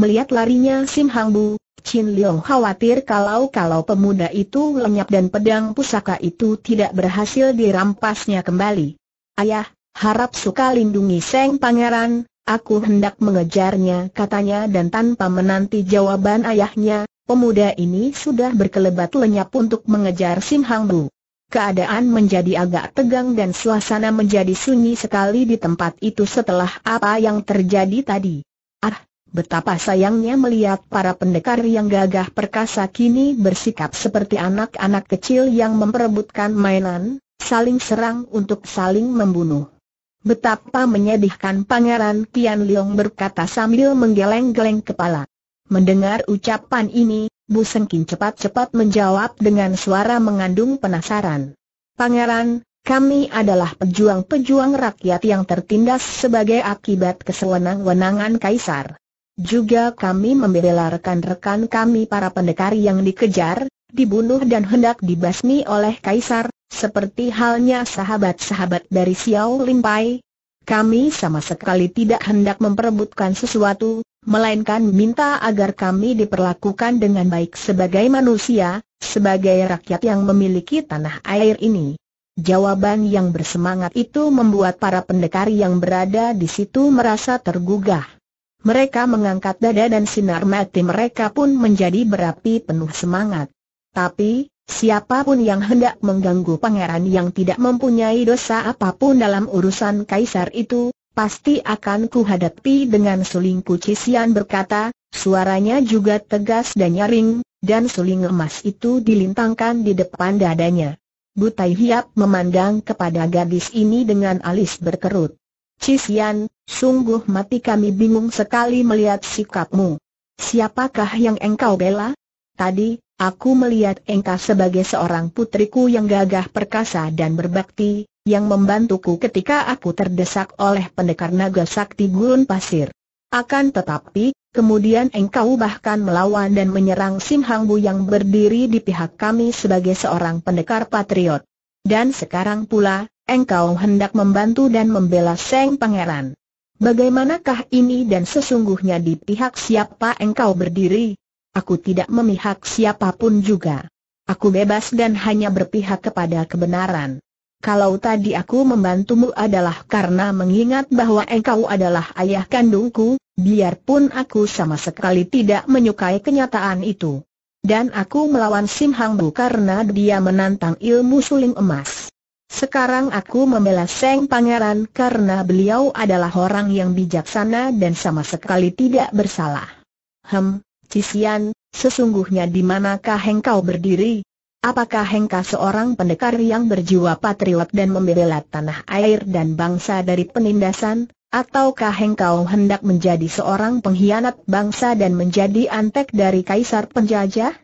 Melihat larinya Sim Hang Bu, Chin Leong khawatir kalau-kalau pemuda itu lenyap dan pedang pusaka itu tidak berhasil dirampasnya kembali. Ayah, harap suka lindungi Seng Pangeran, aku hendak mengejarnya katanya dan tanpa menanti jawaban ayahnya, pemuda ini sudah berkelebat lenyap untuk mengejar Sim Hang Bu. Keadaan menjadi agak tegang dan suasana menjadi sunyi sekali di tempat itu setelah apa yang terjadi tadi. Ah, Betapa sayangnya melihat para pendekar yang gagah perkasa kini bersikap seperti anak-anak kecil yang memperebutkan mainan, saling serang untuk saling membunuh. Betapa menyedihkan Pangeran Tian Liong berkata sambil menggeleng-geleng kepala. Mendengar ucapan ini, Bu Sengkin cepat-cepat menjawab dengan suara mengandung penasaran. Pangeran, kami adalah pejuang-pejuang rakyat yang tertindas sebagai akibat kesewenang-wenangan kaisar. Juga kami membela rekan-rekan kami para pendekar yang dikejar, dibunuh dan hendak dibasmi oleh Kaisar, seperti halnya sahabat-sahabat dari Xiao Limpai. Kami sama sekali tidak hendak memperebutkan sesuatu, melainkan minta agar kami diperlakukan dengan baik sebagai manusia, sebagai rakyat yang memiliki tanah air ini. Jawaban yang bersemangat itu membuat para pendekar yang berada di situ merasa tergugah. Mereka mengangkat dada dan sinar mati mereka pun menjadi berapi penuh semangat. Tapi, siapapun yang hendak mengganggu pangeran yang tidak mempunyai dosa apapun dalam urusan kaisar itu, pasti akan kuhadapi dengan suling kucisian berkata, suaranya juga tegas dan nyaring, dan suling emas itu dilintangkan di depan dadanya. Butai Hiap memandang kepada gadis ini dengan alis berkerut. Cisian, Sungguh mati kami bingung sekali melihat sikapmu. Siapakah yang engkau bela? Tadi, aku melihat engkau sebagai seorang putriku yang gagah perkasa dan berbakti, yang membantuku ketika aku terdesak oleh pendekar naga sakti gurun pasir. Akan tetapi, kemudian engkau bahkan melawan dan menyerang Sim yang berdiri di pihak kami sebagai seorang pendekar patriot. Dan sekarang pula, engkau hendak membantu dan membela Seng Pangeran. Bagaimanakah ini dan sesungguhnya di pihak siapa engkau berdiri? Aku tidak memihak siapapun juga. Aku bebas dan hanya berpihak kepada kebenaran. Kalau tadi aku membantumu adalah karena mengingat bahwa engkau adalah ayah kandungku, biarpun aku sama sekali tidak menyukai kenyataan itu. Dan aku melawan Sim Hang Bu karena dia menantang ilmu suling emas. Sekarang aku membela Seng Pangeran karena beliau adalah orang yang bijaksana dan sama sekali tidak bersalah. Hem, Cisian, sesungguhnya di manakah engkau berdiri? Apakah engkau seorang pendekar yang berjiwa patriot dan membela tanah air dan bangsa dari penindasan? Ataukah engkau hendak menjadi seorang pengkhianat bangsa dan menjadi antek dari kaisar penjajah?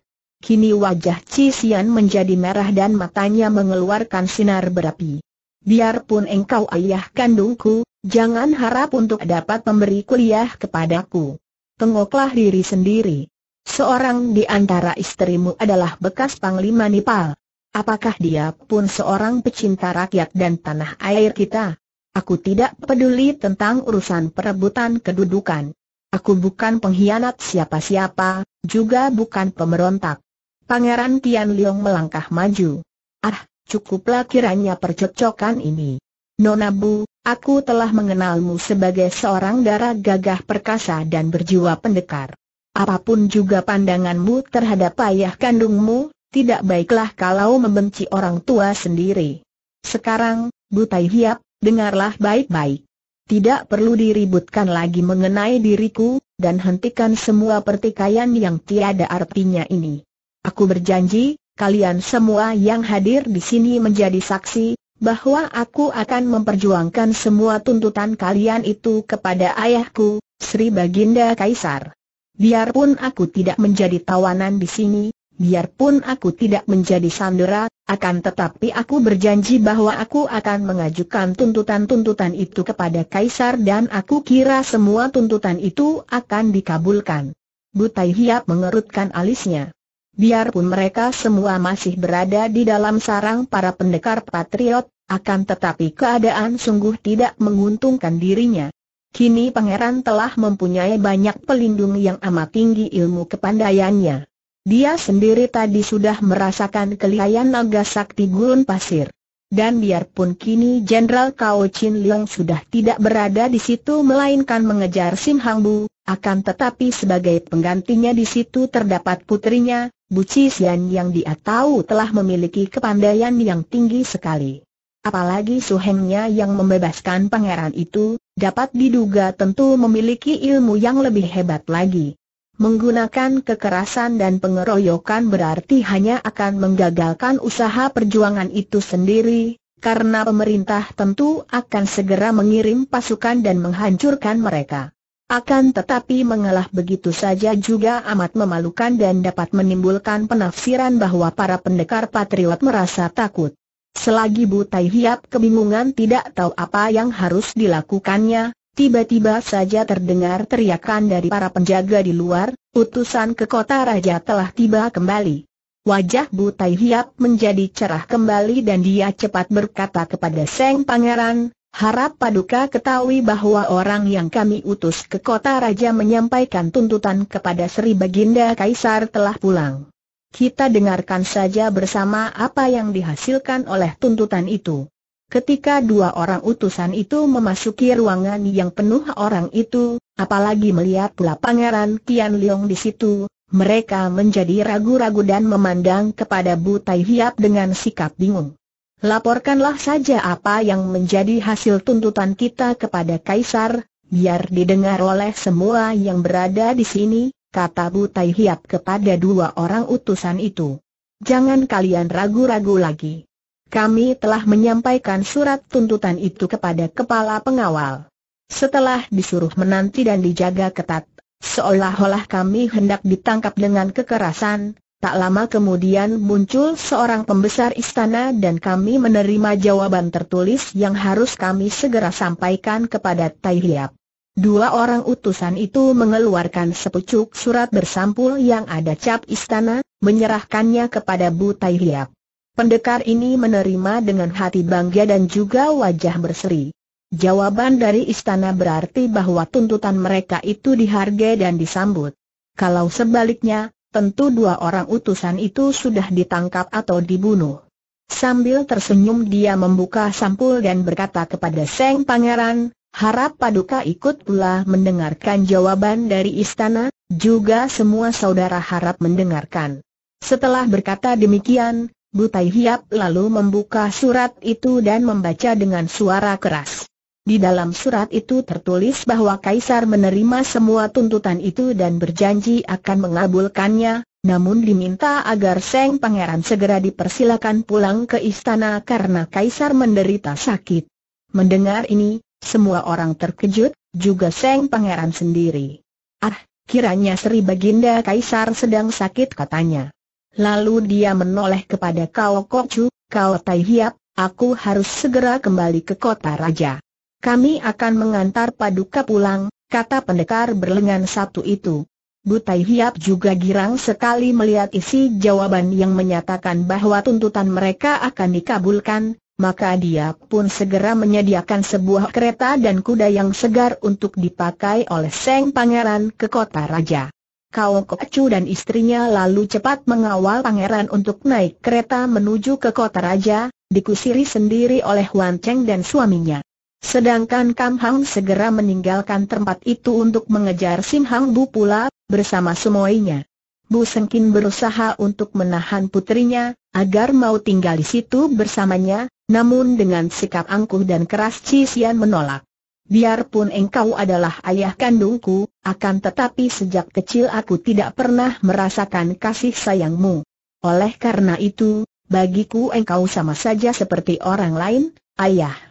Kini wajah Cisian menjadi merah dan matanya mengeluarkan sinar berapi. Biarpun engkau ayah kandungku, jangan harap untuk dapat memberi kuliah kepadaku. Tengoklah diri sendiri. Seorang di antara istrimu adalah bekas Panglima Nipal. Apakah dia pun seorang pecinta rakyat dan tanah air kita? Aku tidak peduli tentang urusan perebutan kedudukan. Aku bukan pengkhianat siapa-siapa, juga bukan pemberontak. Pangeran Tian Liong melangkah maju. Ah, cukuplah kiranya percocokan ini. Nona Bu, aku telah mengenalmu sebagai seorang darah gagah perkasa dan berjiwa pendekar. Apapun juga pandanganmu terhadap ayah kandungmu, tidak baiklah kalau membenci orang tua sendiri. Sekarang, Tai Hiap, dengarlah baik-baik. Tidak perlu diributkan lagi mengenai diriku, dan hentikan semua pertikaian yang tiada artinya ini. Aku berjanji, kalian semua yang hadir di sini menjadi saksi, bahwa aku akan memperjuangkan semua tuntutan kalian itu kepada ayahku, Sri Baginda Kaisar. Biarpun aku tidak menjadi tawanan di sini, biarpun aku tidak menjadi sandera, akan tetapi aku berjanji bahwa aku akan mengajukan tuntutan-tuntutan itu kepada Kaisar dan aku kira semua tuntutan itu akan dikabulkan. Butai Hiap mengerutkan alisnya. Biarpun mereka semua masih berada di dalam sarang para pendekar patriot, akan tetapi keadaan sungguh tidak menguntungkan dirinya. Kini pangeran telah mempunyai banyak pelindung yang amat tinggi ilmu kepandaiannya. Dia sendiri tadi sudah merasakan kelihayan naga sakti gurun pasir. Dan biarpun kini Jenderal Kao Chin Leong sudah tidak berada di situ melainkan mengejar Sim Hang Bu, akan tetapi sebagai penggantinya di situ terdapat putrinya, Buci Sian yang dia tahu telah memiliki kepandaian yang tinggi sekali. Apalagi suhengnya yang membebaskan pangeran itu, dapat diduga tentu memiliki ilmu yang lebih hebat lagi. Menggunakan kekerasan dan pengeroyokan berarti hanya akan menggagalkan usaha perjuangan itu sendiri, karena pemerintah tentu akan segera mengirim pasukan dan menghancurkan mereka. Akan tetapi mengalah begitu saja juga amat memalukan dan dapat menimbulkan penafsiran bahwa para pendekar patriot merasa takut. Selagi Butai Hiap kebingungan tidak tahu apa yang harus dilakukannya, tiba-tiba saja terdengar teriakan dari para penjaga di luar, utusan ke kota raja telah tiba kembali. Wajah Butai Hiap menjadi cerah kembali dan dia cepat berkata kepada Seng Pangeran, Harap Paduka ketahui bahwa orang yang kami utus ke kota raja menyampaikan tuntutan kepada Sri Baginda Kaisar telah pulang. Kita dengarkan saja bersama apa yang dihasilkan oleh tuntutan itu. Ketika dua orang utusan itu memasuki ruangan yang penuh orang itu, apalagi melihat pula pangeran Tian Leong di situ, mereka menjadi ragu-ragu dan memandang kepada Bu Tai Hiap dengan sikap bingung. Laporkanlah saja apa yang menjadi hasil tuntutan kita kepada Kaisar, biar didengar oleh semua yang berada di sini, kata Butai Hiap kepada dua orang utusan itu. Jangan kalian ragu-ragu lagi. Kami telah menyampaikan surat tuntutan itu kepada kepala pengawal. Setelah disuruh menanti dan dijaga ketat, seolah-olah kami hendak ditangkap dengan kekerasan, Tak lama kemudian muncul seorang pembesar istana dan kami menerima jawaban tertulis yang harus kami segera sampaikan kepada Tai Hiap. Dua orang utusan itu mengeluarkan sepucuk surat bersampul yang ada cap istana, menyerahkannya kepada Bu Tai Hiap. Pendekar ini menerima dengan hati bangga dan juga wajah berseri. Jawaban dari istana berarti bahwa tuntutan mereka itu dihargai dan disambut. Kalau sebaliknya, tentu dua orang utusan itu sudah ditangkap atau dibunuh. Sambil tersenyum dia membuka sampul dan berkata kepada Seng Pangeran, harap Paduka ikut pula mendengarkan jawaban dari istana, juga semua saudara harap mendengarkan. Setelah berkata demikian, Butai Hiap lalu membuka surat itu dan membaca dengan suara keras. Di dalam surat itu tertulis bahwa Kaisar menerima semua tuntutan itu dan berjanji akan mengabulkannya, namun diminta agar Seng Pangeran segera dipersilakan pulang ke istana karena Kaisar menderita sakit. Mendengar ini, semua orang terkejut, juga Seng Pangeran sendiri. Ah, kiranya Sri Baginda Kaisar sedang sakit katanya. Lalu dia menoleh kepada Kao Kokcu, Kao Tai Hiap, aku harus segera kembali ke kota raja. Kami akan mengantar paduka pulang, kata pendekar berlengan satu itu. Butai Hiap juga girang sekali melihat isi jawaban yang menyatakan bahwa tuntutan mereka akan dikabulkan, maka dia pun segera menyediakan sebuah kereta dan kuda yang segar untuk dipakai oleh Seng Pangeran ke kota raja. Kau Kocu dan istrinya lalu cepat mengawal pangeran untuk naik kereta menuju ke kota raja, dikusiri sendiri oleh Wan Cheng dan suaminya. Sedangkan Kam Hang segera meninggalkan tempat itu untuk mengejar Sim Hang Bu pula, bersama semuanya. Bu Sengkin berusaha untuk menahan putrinya, agar mau tinggal di situ bersamanya, namun dengan sikap angkuh dan keras Cisian menolak. Biarpun engkau adalah ayah kandungku, akan tetapi sejak kecil aku tidak pernah merasakan kasih sayangmu. Oleh karena itu, bagiku engkau sama saja seperti orang lain, ayah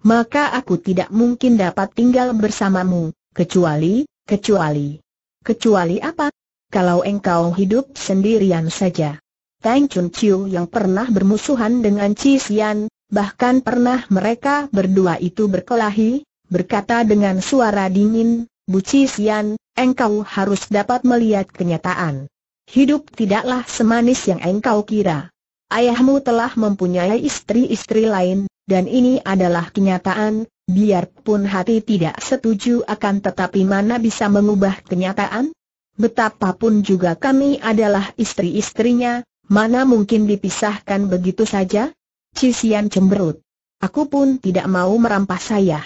maka aku tidak mungkin dapat tinggal bersamamu, kecuali, kecuali. Kecuali apa? Kalau engkau hidup sendirian saja. Tang Chun Chiu yang pernah bermusuhan dengan Chi Xian, bahkan pernah mereka berdua itu berkelahi, berkata dengan suara dingin, Bu Chi Xian, engkau harus dapat melihat kenyataan. Hidup tidaklah semanis yang engkau kira. Ayahmu telah mempunyai istri-istri lain, dan ini adalah kenyataan, biarpun hati tidak setuju akan tetapi mana bisa mengubah kenyataan? Betapapun juga kami adalah istri-istrinya, mana mungkin dipisahkan begitu saja? Cisian cemberut. Aku pun tidak mau merampas saya.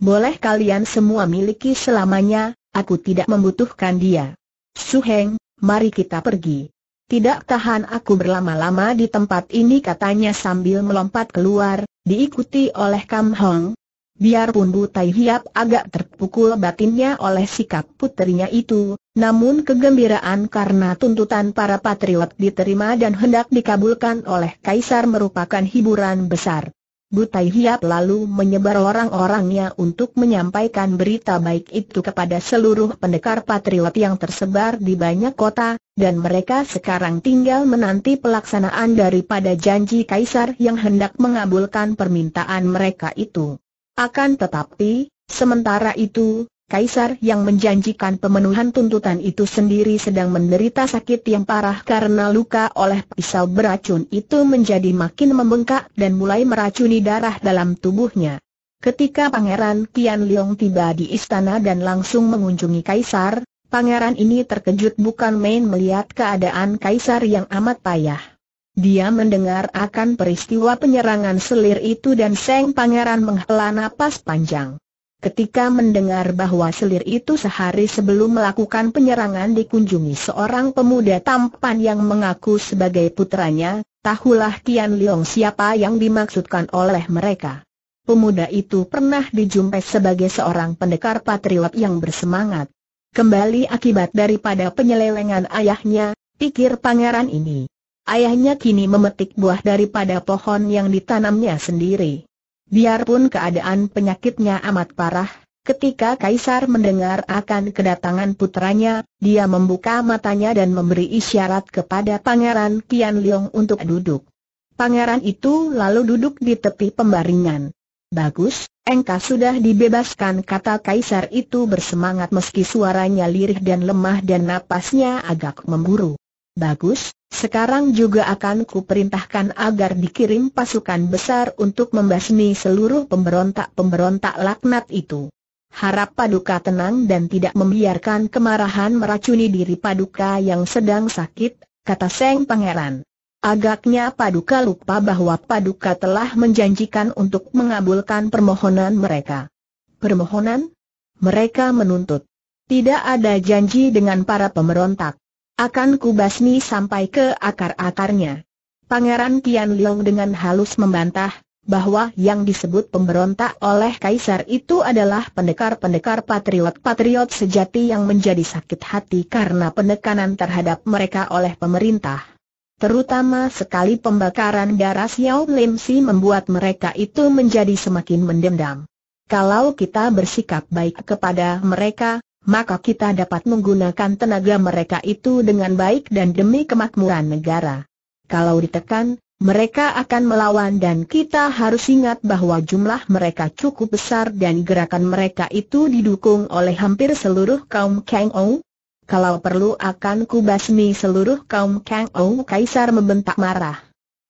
Boleh kalian semua miliki selamanya, aku tidak membutuhkan dia. Suheng, mari kita pergi. Tidak tahan aku berlama-lama di tempat ini katanya sambil melompat keluar, diikuti oleh Kam Hong. Biarpun Bu Tai Hiap agak terpukul batinnya oleh sikap putrinya itu, namun kegembiraan karena tuntutan para patriot diterima dan hendak dikabulkan oleh Kaisar merupakan hiburan besar. Butai Hiap lalu menyebar orang-orangnya untuk menyampaikan berita baik itu kepada seluruh pendekar patriot yang tersebar di banyak kota, dan mereka sekarang tinggal menanti pelaksanaan daripada janji Kaisar yang hendak mengabulkan permintaan mereka itu. Akan tetapi, sementara itu, Kaisar yang menjanjikan pemenuhan tuntutan itu sendiri sedang menderita sakit yang parah karena luka oleh pisau beracun itu menjadi makin membengkak dan mulai meracuni darah dalam tubuhnya. Ketika Pangeran Tian Liong tiba di istana dan langsung mengunjungi Kaisar, Pangeran ini terkejut bukan main melihat keadaan Kaisar yang amat payah. Dia mendengar akan peristiwa penyerangan selir itu dan Seng Pangeran menghela napas panjang. Ketika mendengar bahwa selir itu sehari sebelum melakukan penyerangan dikunjungi seorang pemuda tampan yang mengaku sebagai putranya, tahulah Tian Liang siapa yang dimaksudkan oleh mereka. Pemuda itu pernah dijumpai sebagai seorang pendekar patriot yang bersemangat. Kembali akibat daripada penyelewengan ayahnya, pikir pangeran ini. Ayahnya kini memetik buah daripada pohon yang ditanamnya sendiri. Biarpun keadaan penyakitnya amat parah, ketika Kaisar mendengar akan kedatangan putranya, dia membuka matanya dan memberi isyarat kepada Pangeran Kian Leong untuk duduk. Pangeran itu lalu duduk di tepi pembaringan. Bagus, engkau sudah dibebaskan kata kaisar itu bersemangat meski suaranya lirih dan lemah dan napasnya agak memburu. Bagus, sekarang juga akan kuperintahkan agar dikirim pasukan besar untuk membasmi seluruh pemberontak-pemberontak laknat itu. Harap Paduka tenang dan tidak membiarkan kemarahan meracuni diri Paduka yang sedang sakit, kata Seng Pangeran. Agaknya Paduka lupa bahwa Paduka telah menjanjikan untuk mengabulkan permohonan mereka. Permohonan? Mereka menuntut. Tidak ada janji dengan para pemberontak. Akan kubasmi sampai ke akar-akarnya. Pangeran Tian Liang dengan halus membantah, bahwa yang disebut pemberontak oleh Kaisar itu adalah pendekar-pendekar patriot-patriot sejati yang menjadi sakit hati karena penekanan terhadap mereka oleh pemerintah. Terutama sekali pembakaran garas Yao Lim Si membuat mereka itu menjadi semakin mendendam. Kalau kita bersikap baik kepada mereka, maka kita dapat menggunakan tenaga mereka itu dengan baik dan demi kemakmuran negara. Kalau ditekan, mereka akan melawan dan kita harus ingat bahwa jumlah mereka cukup besar dan gerakan mereka itu didukung oleh hampir seluruh kaum Kang Ou. Kalau perlu akan kubasmi seluruh kaum Kang Ou Kaisar membentak marah.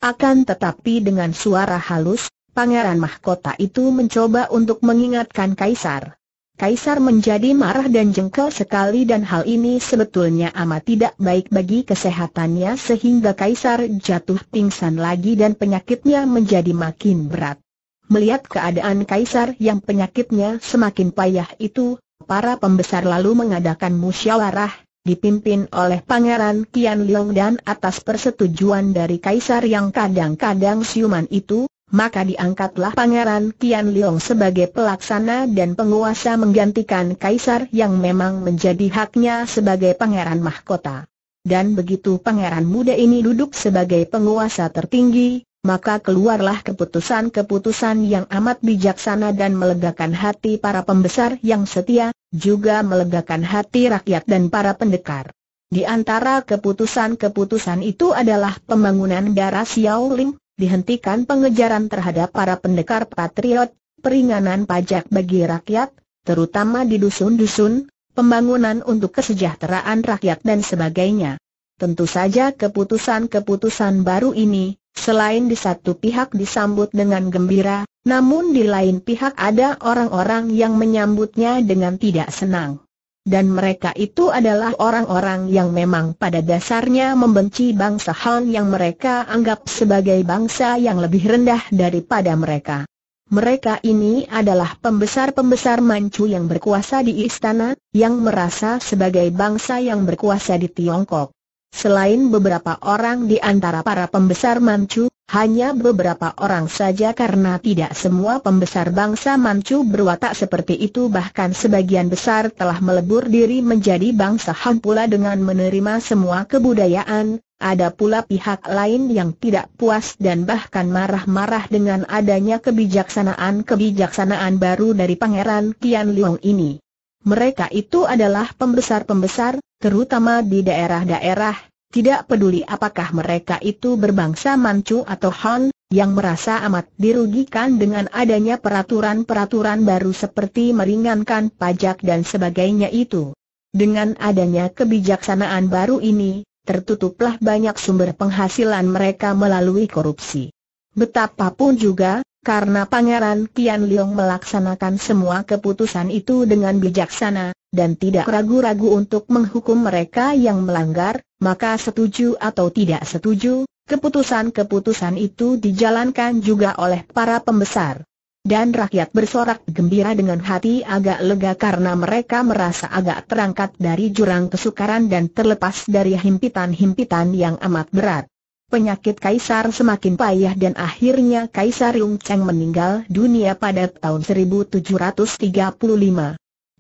Akan tetapi dengan suara halus, Pangeran Mahkota itu mencoba untuk mengingatkan Kaisar. Kaisar menjadi marah dan jengkel sekali dan hal ini sebetulnya amat tidak baik bagi kesehatannya sehingga Kaisar jatuh pingsan lagi dan penyakitnya menjadi makin berat. Melihat keadaan Kaisar yang penyakitnya semakin payah itu, para pembesar lalu mengadakan musyawarah, dipimpin oleh Pangeran Qian Leong dan atas persetujuan dari Kaisar yang kadang-kadang siuman itu, maka diangkatlah Pangeran Kian Liong sebagai pelaksana dan penguasa menggantikan kaisar yang memang menjadi haknya sebagai pangeran mahkota. Dan begitu pangeran muda ini duduk sebagai penguasa tertinggi, maka keluarlah keputusan-keputusan yang amat bijaksana dan melegakan hati para pembesar yang setia, juga melegakan hati rakyat dan para pendekar. Di antara keputusan-keputusan itu adalah pembangunan darah Xiaoling, dihentikan pengejaran terhadap para pendekar patriot, peringanan pajak bagi rakyat, terutama di dusun-dusun, pembangunan untuk kesejahteraan rakyat dan sebagainya. Tentu saja keputusan-keputusan baru ini, selain di satu pihak disambut dengan gembira, namun di lain pihak ada orang-orang yang menyambutnya dengan tidak senang dan mereka itu adalah orang-orang yang memang pada dasarnya membenci bangsa Han yang mereka anggap sebagai bangsa yang lebih rendah daripada mereka. Mereka ini adalah pembesar-pembesar Manchu yang berkuasa di istana, yang merasa sebagai bangsa yang berkuasa di Tiongkok. Selain beberapa orang di antara para pembesar Manchu, hanya beberapa orang saja karena tidak semua pembesar bangsa Manchu berwatak seperti itu bahkan sebagian besar telah melebur diri menjadi bangsa Han pula dengan menerima semua kebudayaan, ada pula pihak lain yang tidak puas dan bahkan marah-marah dengan adanya kebijaksanaan-kebijaksanaan baru dari Pangeran Qian Liong ini. Mereka itu adalah pembesar-pembesar, terutama di daerah-daerah tidak peduli apakah mereka itu berbangsa Manchu atau Han, yang merasa amat dirugikan dengan adanya peraturan-peraturan baru seperti meringankan pajak dan sebagainya itu. Dengan adanya kebijaksanaan baru ini, tertutuplah banyak sumber penghasilan mereka melalui korupsi. Betapapun juga, karena Pangeran Kian Liong melaksanakan semua keputusan itu dengan bijaksana, dan tidak ragu-ragu untuk menghukum mereka yang melanggar, maka setuju atau tidak setuju, keputusan-keputusan itu dijalankan juga oleh para pembesar. Dan rakyat bersorak gembira dengan hati agak lega karena mereka merasa agak terangkat dari jurang kesukaran dan terlepas dari himpitan-himpitan yang amat berat. Penyakit Kaisar semakin payah dan akhirnya Kaisar Yung Cheng meninggal dunia pada tahun 1735.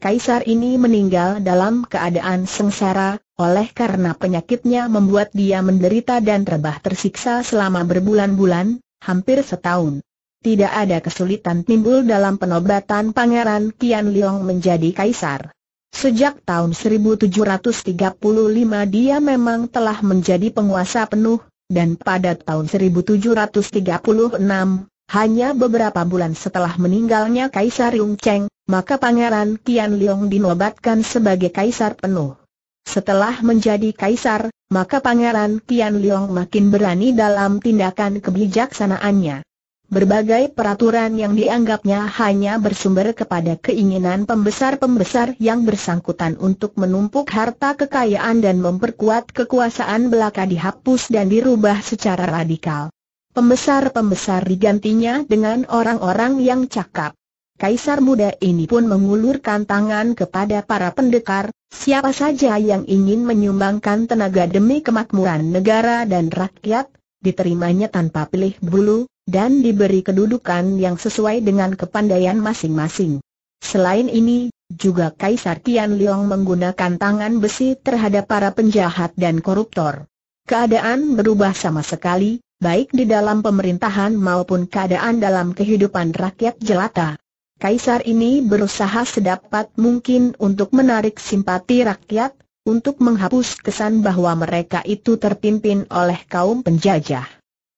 Kaisar ini meninggal dalam keadaan sengsara, oleh karena penyakitnya membuat dia menderita dan rebah tersiksa selama berbulan-bulan, hampir setahun. Tidak ada kesulitan timbul dalam penobatan Pangeran Qian Liong menjadi kaisar. Sejak tahun 1735 dia memang telah menjadi penguasa penuh, dan pada tahun 1736, hanya beberapa bulan setelah meninggalnya Kaisar Yung Cheng, maka Pangeran Qian Leong dinobatkan sebagai Kaisar penuh. Setelah menjadi Kaisar, maka Pangeran Qian Leong makin berani dalam tindakan kebijaksanaannya. Berbagai peraturan yang dianggapnya hanya bersumber kepada keinginan pembesar-pembesar yang bersangkutan untuk menumpuk harta kekayaan dan memperkuat kekuasaan belaka dihapus dan dirubah secara radikal. Pembesar-pembesar digantinya dengan orang-orang yang cakap. Kaisar muda ini pun mengulurkan tangan kepada para pendekar, siapa saja yang ingin menyumbangkan tenaga demi kemakmuran negara dan rakyat, diterimanya tanpa pilih bulu, dan diberi kedudukan yang sesuai dengan kepandaian masing-masing. Selain ini, juga Kaisar Tian Liang menggunakan tangan besi terhadap para penjahat dan koruptor. Keadaan berubah sama sekali, baik di dalam pemerintahan maupun keadaan dalam kehidupan rakyat jelata. Kaisar ini berusaha sedapat mungkin untuk menarik simpati rakyat, untuk menghapus kesan bahwa mereka itu terpimpin oleh kaum penjajah.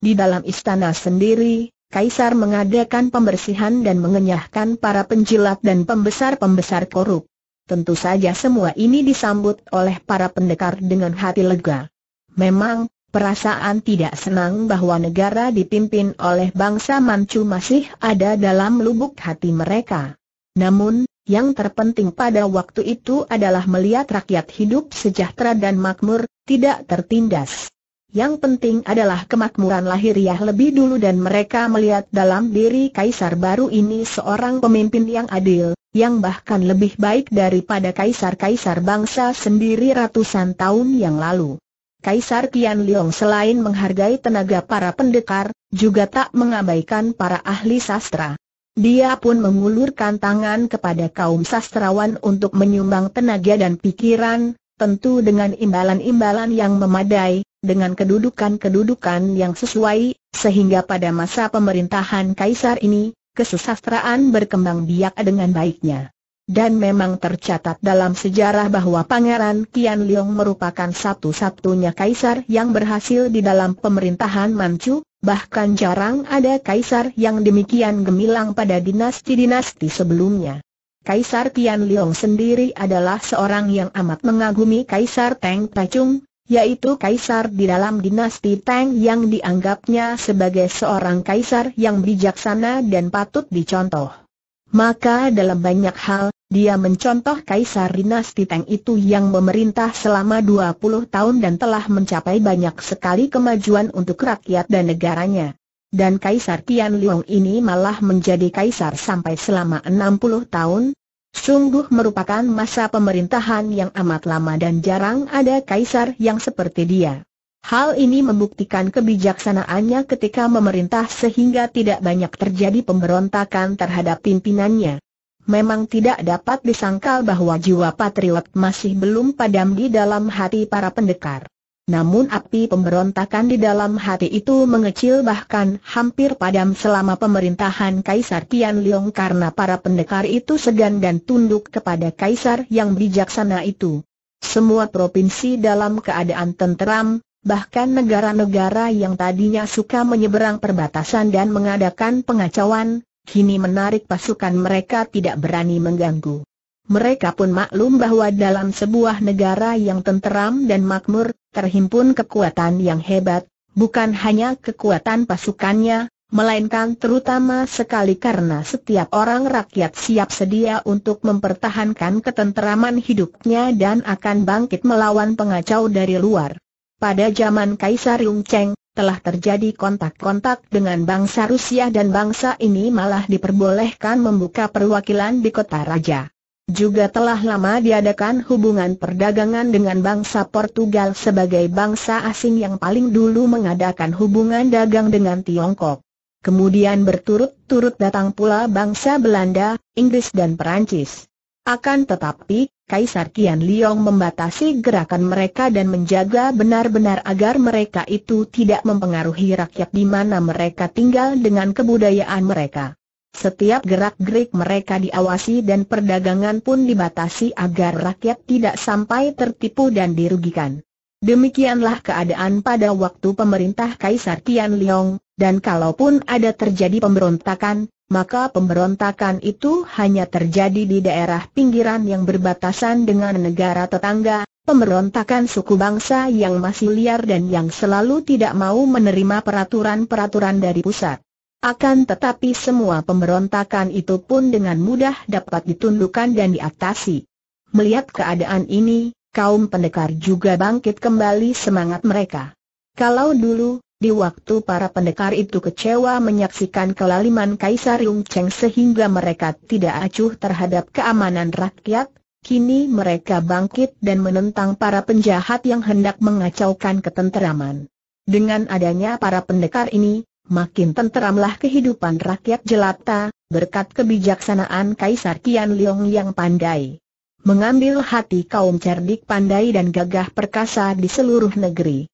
Di dalam istana sendiri, Kaisar mengadakan pembersihan dan mengenyahkan para penjilat dan pembesar-pembesar korup. Tentu saja semua ini disambut oleh para pendekar dengan hati lega. Memang, perasaan tidak senang bahwa negara dipimpin oleh bangsa Manchu masih ada dalam lubuk hati mereka. Namun, yang terpenting pada waktu itu adalah melihat rakyat hidup sejahtera dan makmur, tidak tertindas. Yang penting adalah kemakmuran lahiriah lebih dulu dan mereka melihat dalam diri kaisar baru ini seorang pemimpin yang adil, yang bahkan lebih baik daripada kaisar-kaisar bangsa sendiri ratusan tahun yang lalu. Kaisar Qian Leong selain menghargai tenaga para pendekar, juga tak mengabaikan para ahli sastra. Dia pun mengulurkan tangan kepada kaum sastrawan untuk menyumbang tenaga dan pikiran, tentu dengan imbalan-imbalan yang memadai, dengan kedudukan-kedudukan yang sesuai, sehingga pada masa pemerintahan Kaisar ini, kesusastraan berkembang biak dengan baiknya. Dan memang tercatat dalam sejarah bahwa Pangeran Qian Leong merupakan satu-satunya kaisar yang berhasil di dalam pemerintahan Manchu, bahkan jarang ada kaisar yang demikian gemilang pada dinasti-dinasti sebelumnya. Kaisar Tian Liong sendiri adalah seorang yang amat mengagumi Kaisar Tang Pacung, yaitu kaisar di dalam dinasti Tang yang dianggapnya sebagai seorang kaisar yang bijaksana dan patut dicontoh. Maka dalam banyak hal, dia mencontoh kaisar dinasti Tang itu yang memerintah selama 20 tahun dan telah mencapai banyak sekali kemajuan untuk rakyat dan negaranya dan Kaisar Tian Liong ini malah menjadi kaisar sampai selama 60 tahun, sungguh merupakan masa pemerintahan yang amat lama dan jarang ada kaisar yang seperti dia. Hal ini membuktikan kebijaksanaannya ketika memerintah sehingga tidak banyak terjadi pemberontakan terhadap pimpinannya. Memang tidak dapat disangkal bahwa jiwa patriot masih belum padam di dalam hati para pendekar. Namun api pemberontakan di dalam hati itu mengecil bahkan hampir padam selama pemerintahan Kaisar Tian Liang karena para pendekar itu segan dan tunduk kepada Kaisar yang bijaksana itu. Semua provinsi dalam keadaan tenteram, bahkan negara-negara yang tadinya suka menyeberang perbatasan dan mengadakan pengacauan, kini menarik pasukan mereka tidak berani mengganggu. Mereka pun maklum bahwa dalam sebuah negara yang tenteram dan makmur, terhimpun kekuatan yang hebat, bukan hanya kekuatan pasukannya, melainkan terutama sekali karena setiap orang rakyat siap sedia untuk mempertahankan ketenteraman hidupnya dan akan bangkit melawan pengacau dari luar. Pada zaman Kaisar Yung Cheng, telah terjadi kontak-kontak dengan bangsa Rusia dan bangsa ini malah diperbolehkan membuka perwakilan di kota raja. Juga telah lama diadakan hubungan perdagangan dengan bangsa Portugal sebagai bangsa asing yang paling dulu mengadakan hubungan dagang dengan Tiongkok. Kemudian berturut-turut datang pula bangsa Belanda, Inggris dan Perancis. Akan tetapi, Kaisar Kian Liong membatasi gerakan mereka dan menjaga benar-benar agar mereka itu tidak mempengaruhi rakyat di mana mereka tinggal dengan kebudayaan mereka. Setiap gerak-gerik mereka diawasi dan perdagangan pun dibatasi agar rakyat tidak sampai tertipu dan dirugikan. Demikianlah keadaan pada waktu pemerintah Kaisar Tian Liong, dan kalaupun ada terjadi pemberontakan, maka pemberontakan itu hanya terjadi di daerah pinggiran yang berbatasan dengan negara tetangga, pemberontakan suku bangsa yang masih liar dan yang selalu tidak mau menerima peraturan-peraturan dari pusat. Akan tetapi semua pemberontakan itu pun dengan mudah dapat ditundukkan dan diatasi. Melihat keadaan ini, kaum pendekar juga bangkit kembali semangat mereka. Kalau dulu, di waktu para pendekar itu kecewa menyaksikan kelaliman Kaisar Yung Cheng sehingga mereka tidak acuh terhadap keamanan rakyat, kini mereka bangkit dan menentang para penjahat yang hendak mengacaukan ketenteraman. Dengan adanya para pendekar ini, makin tenteramlah kehidupan rakyat jelata, berkat kebijaksanaan Kaisar Kian Liong yang pandai. Mengambil hati kaum cerdik pandai dan gagah perkasa di seluruh negeri.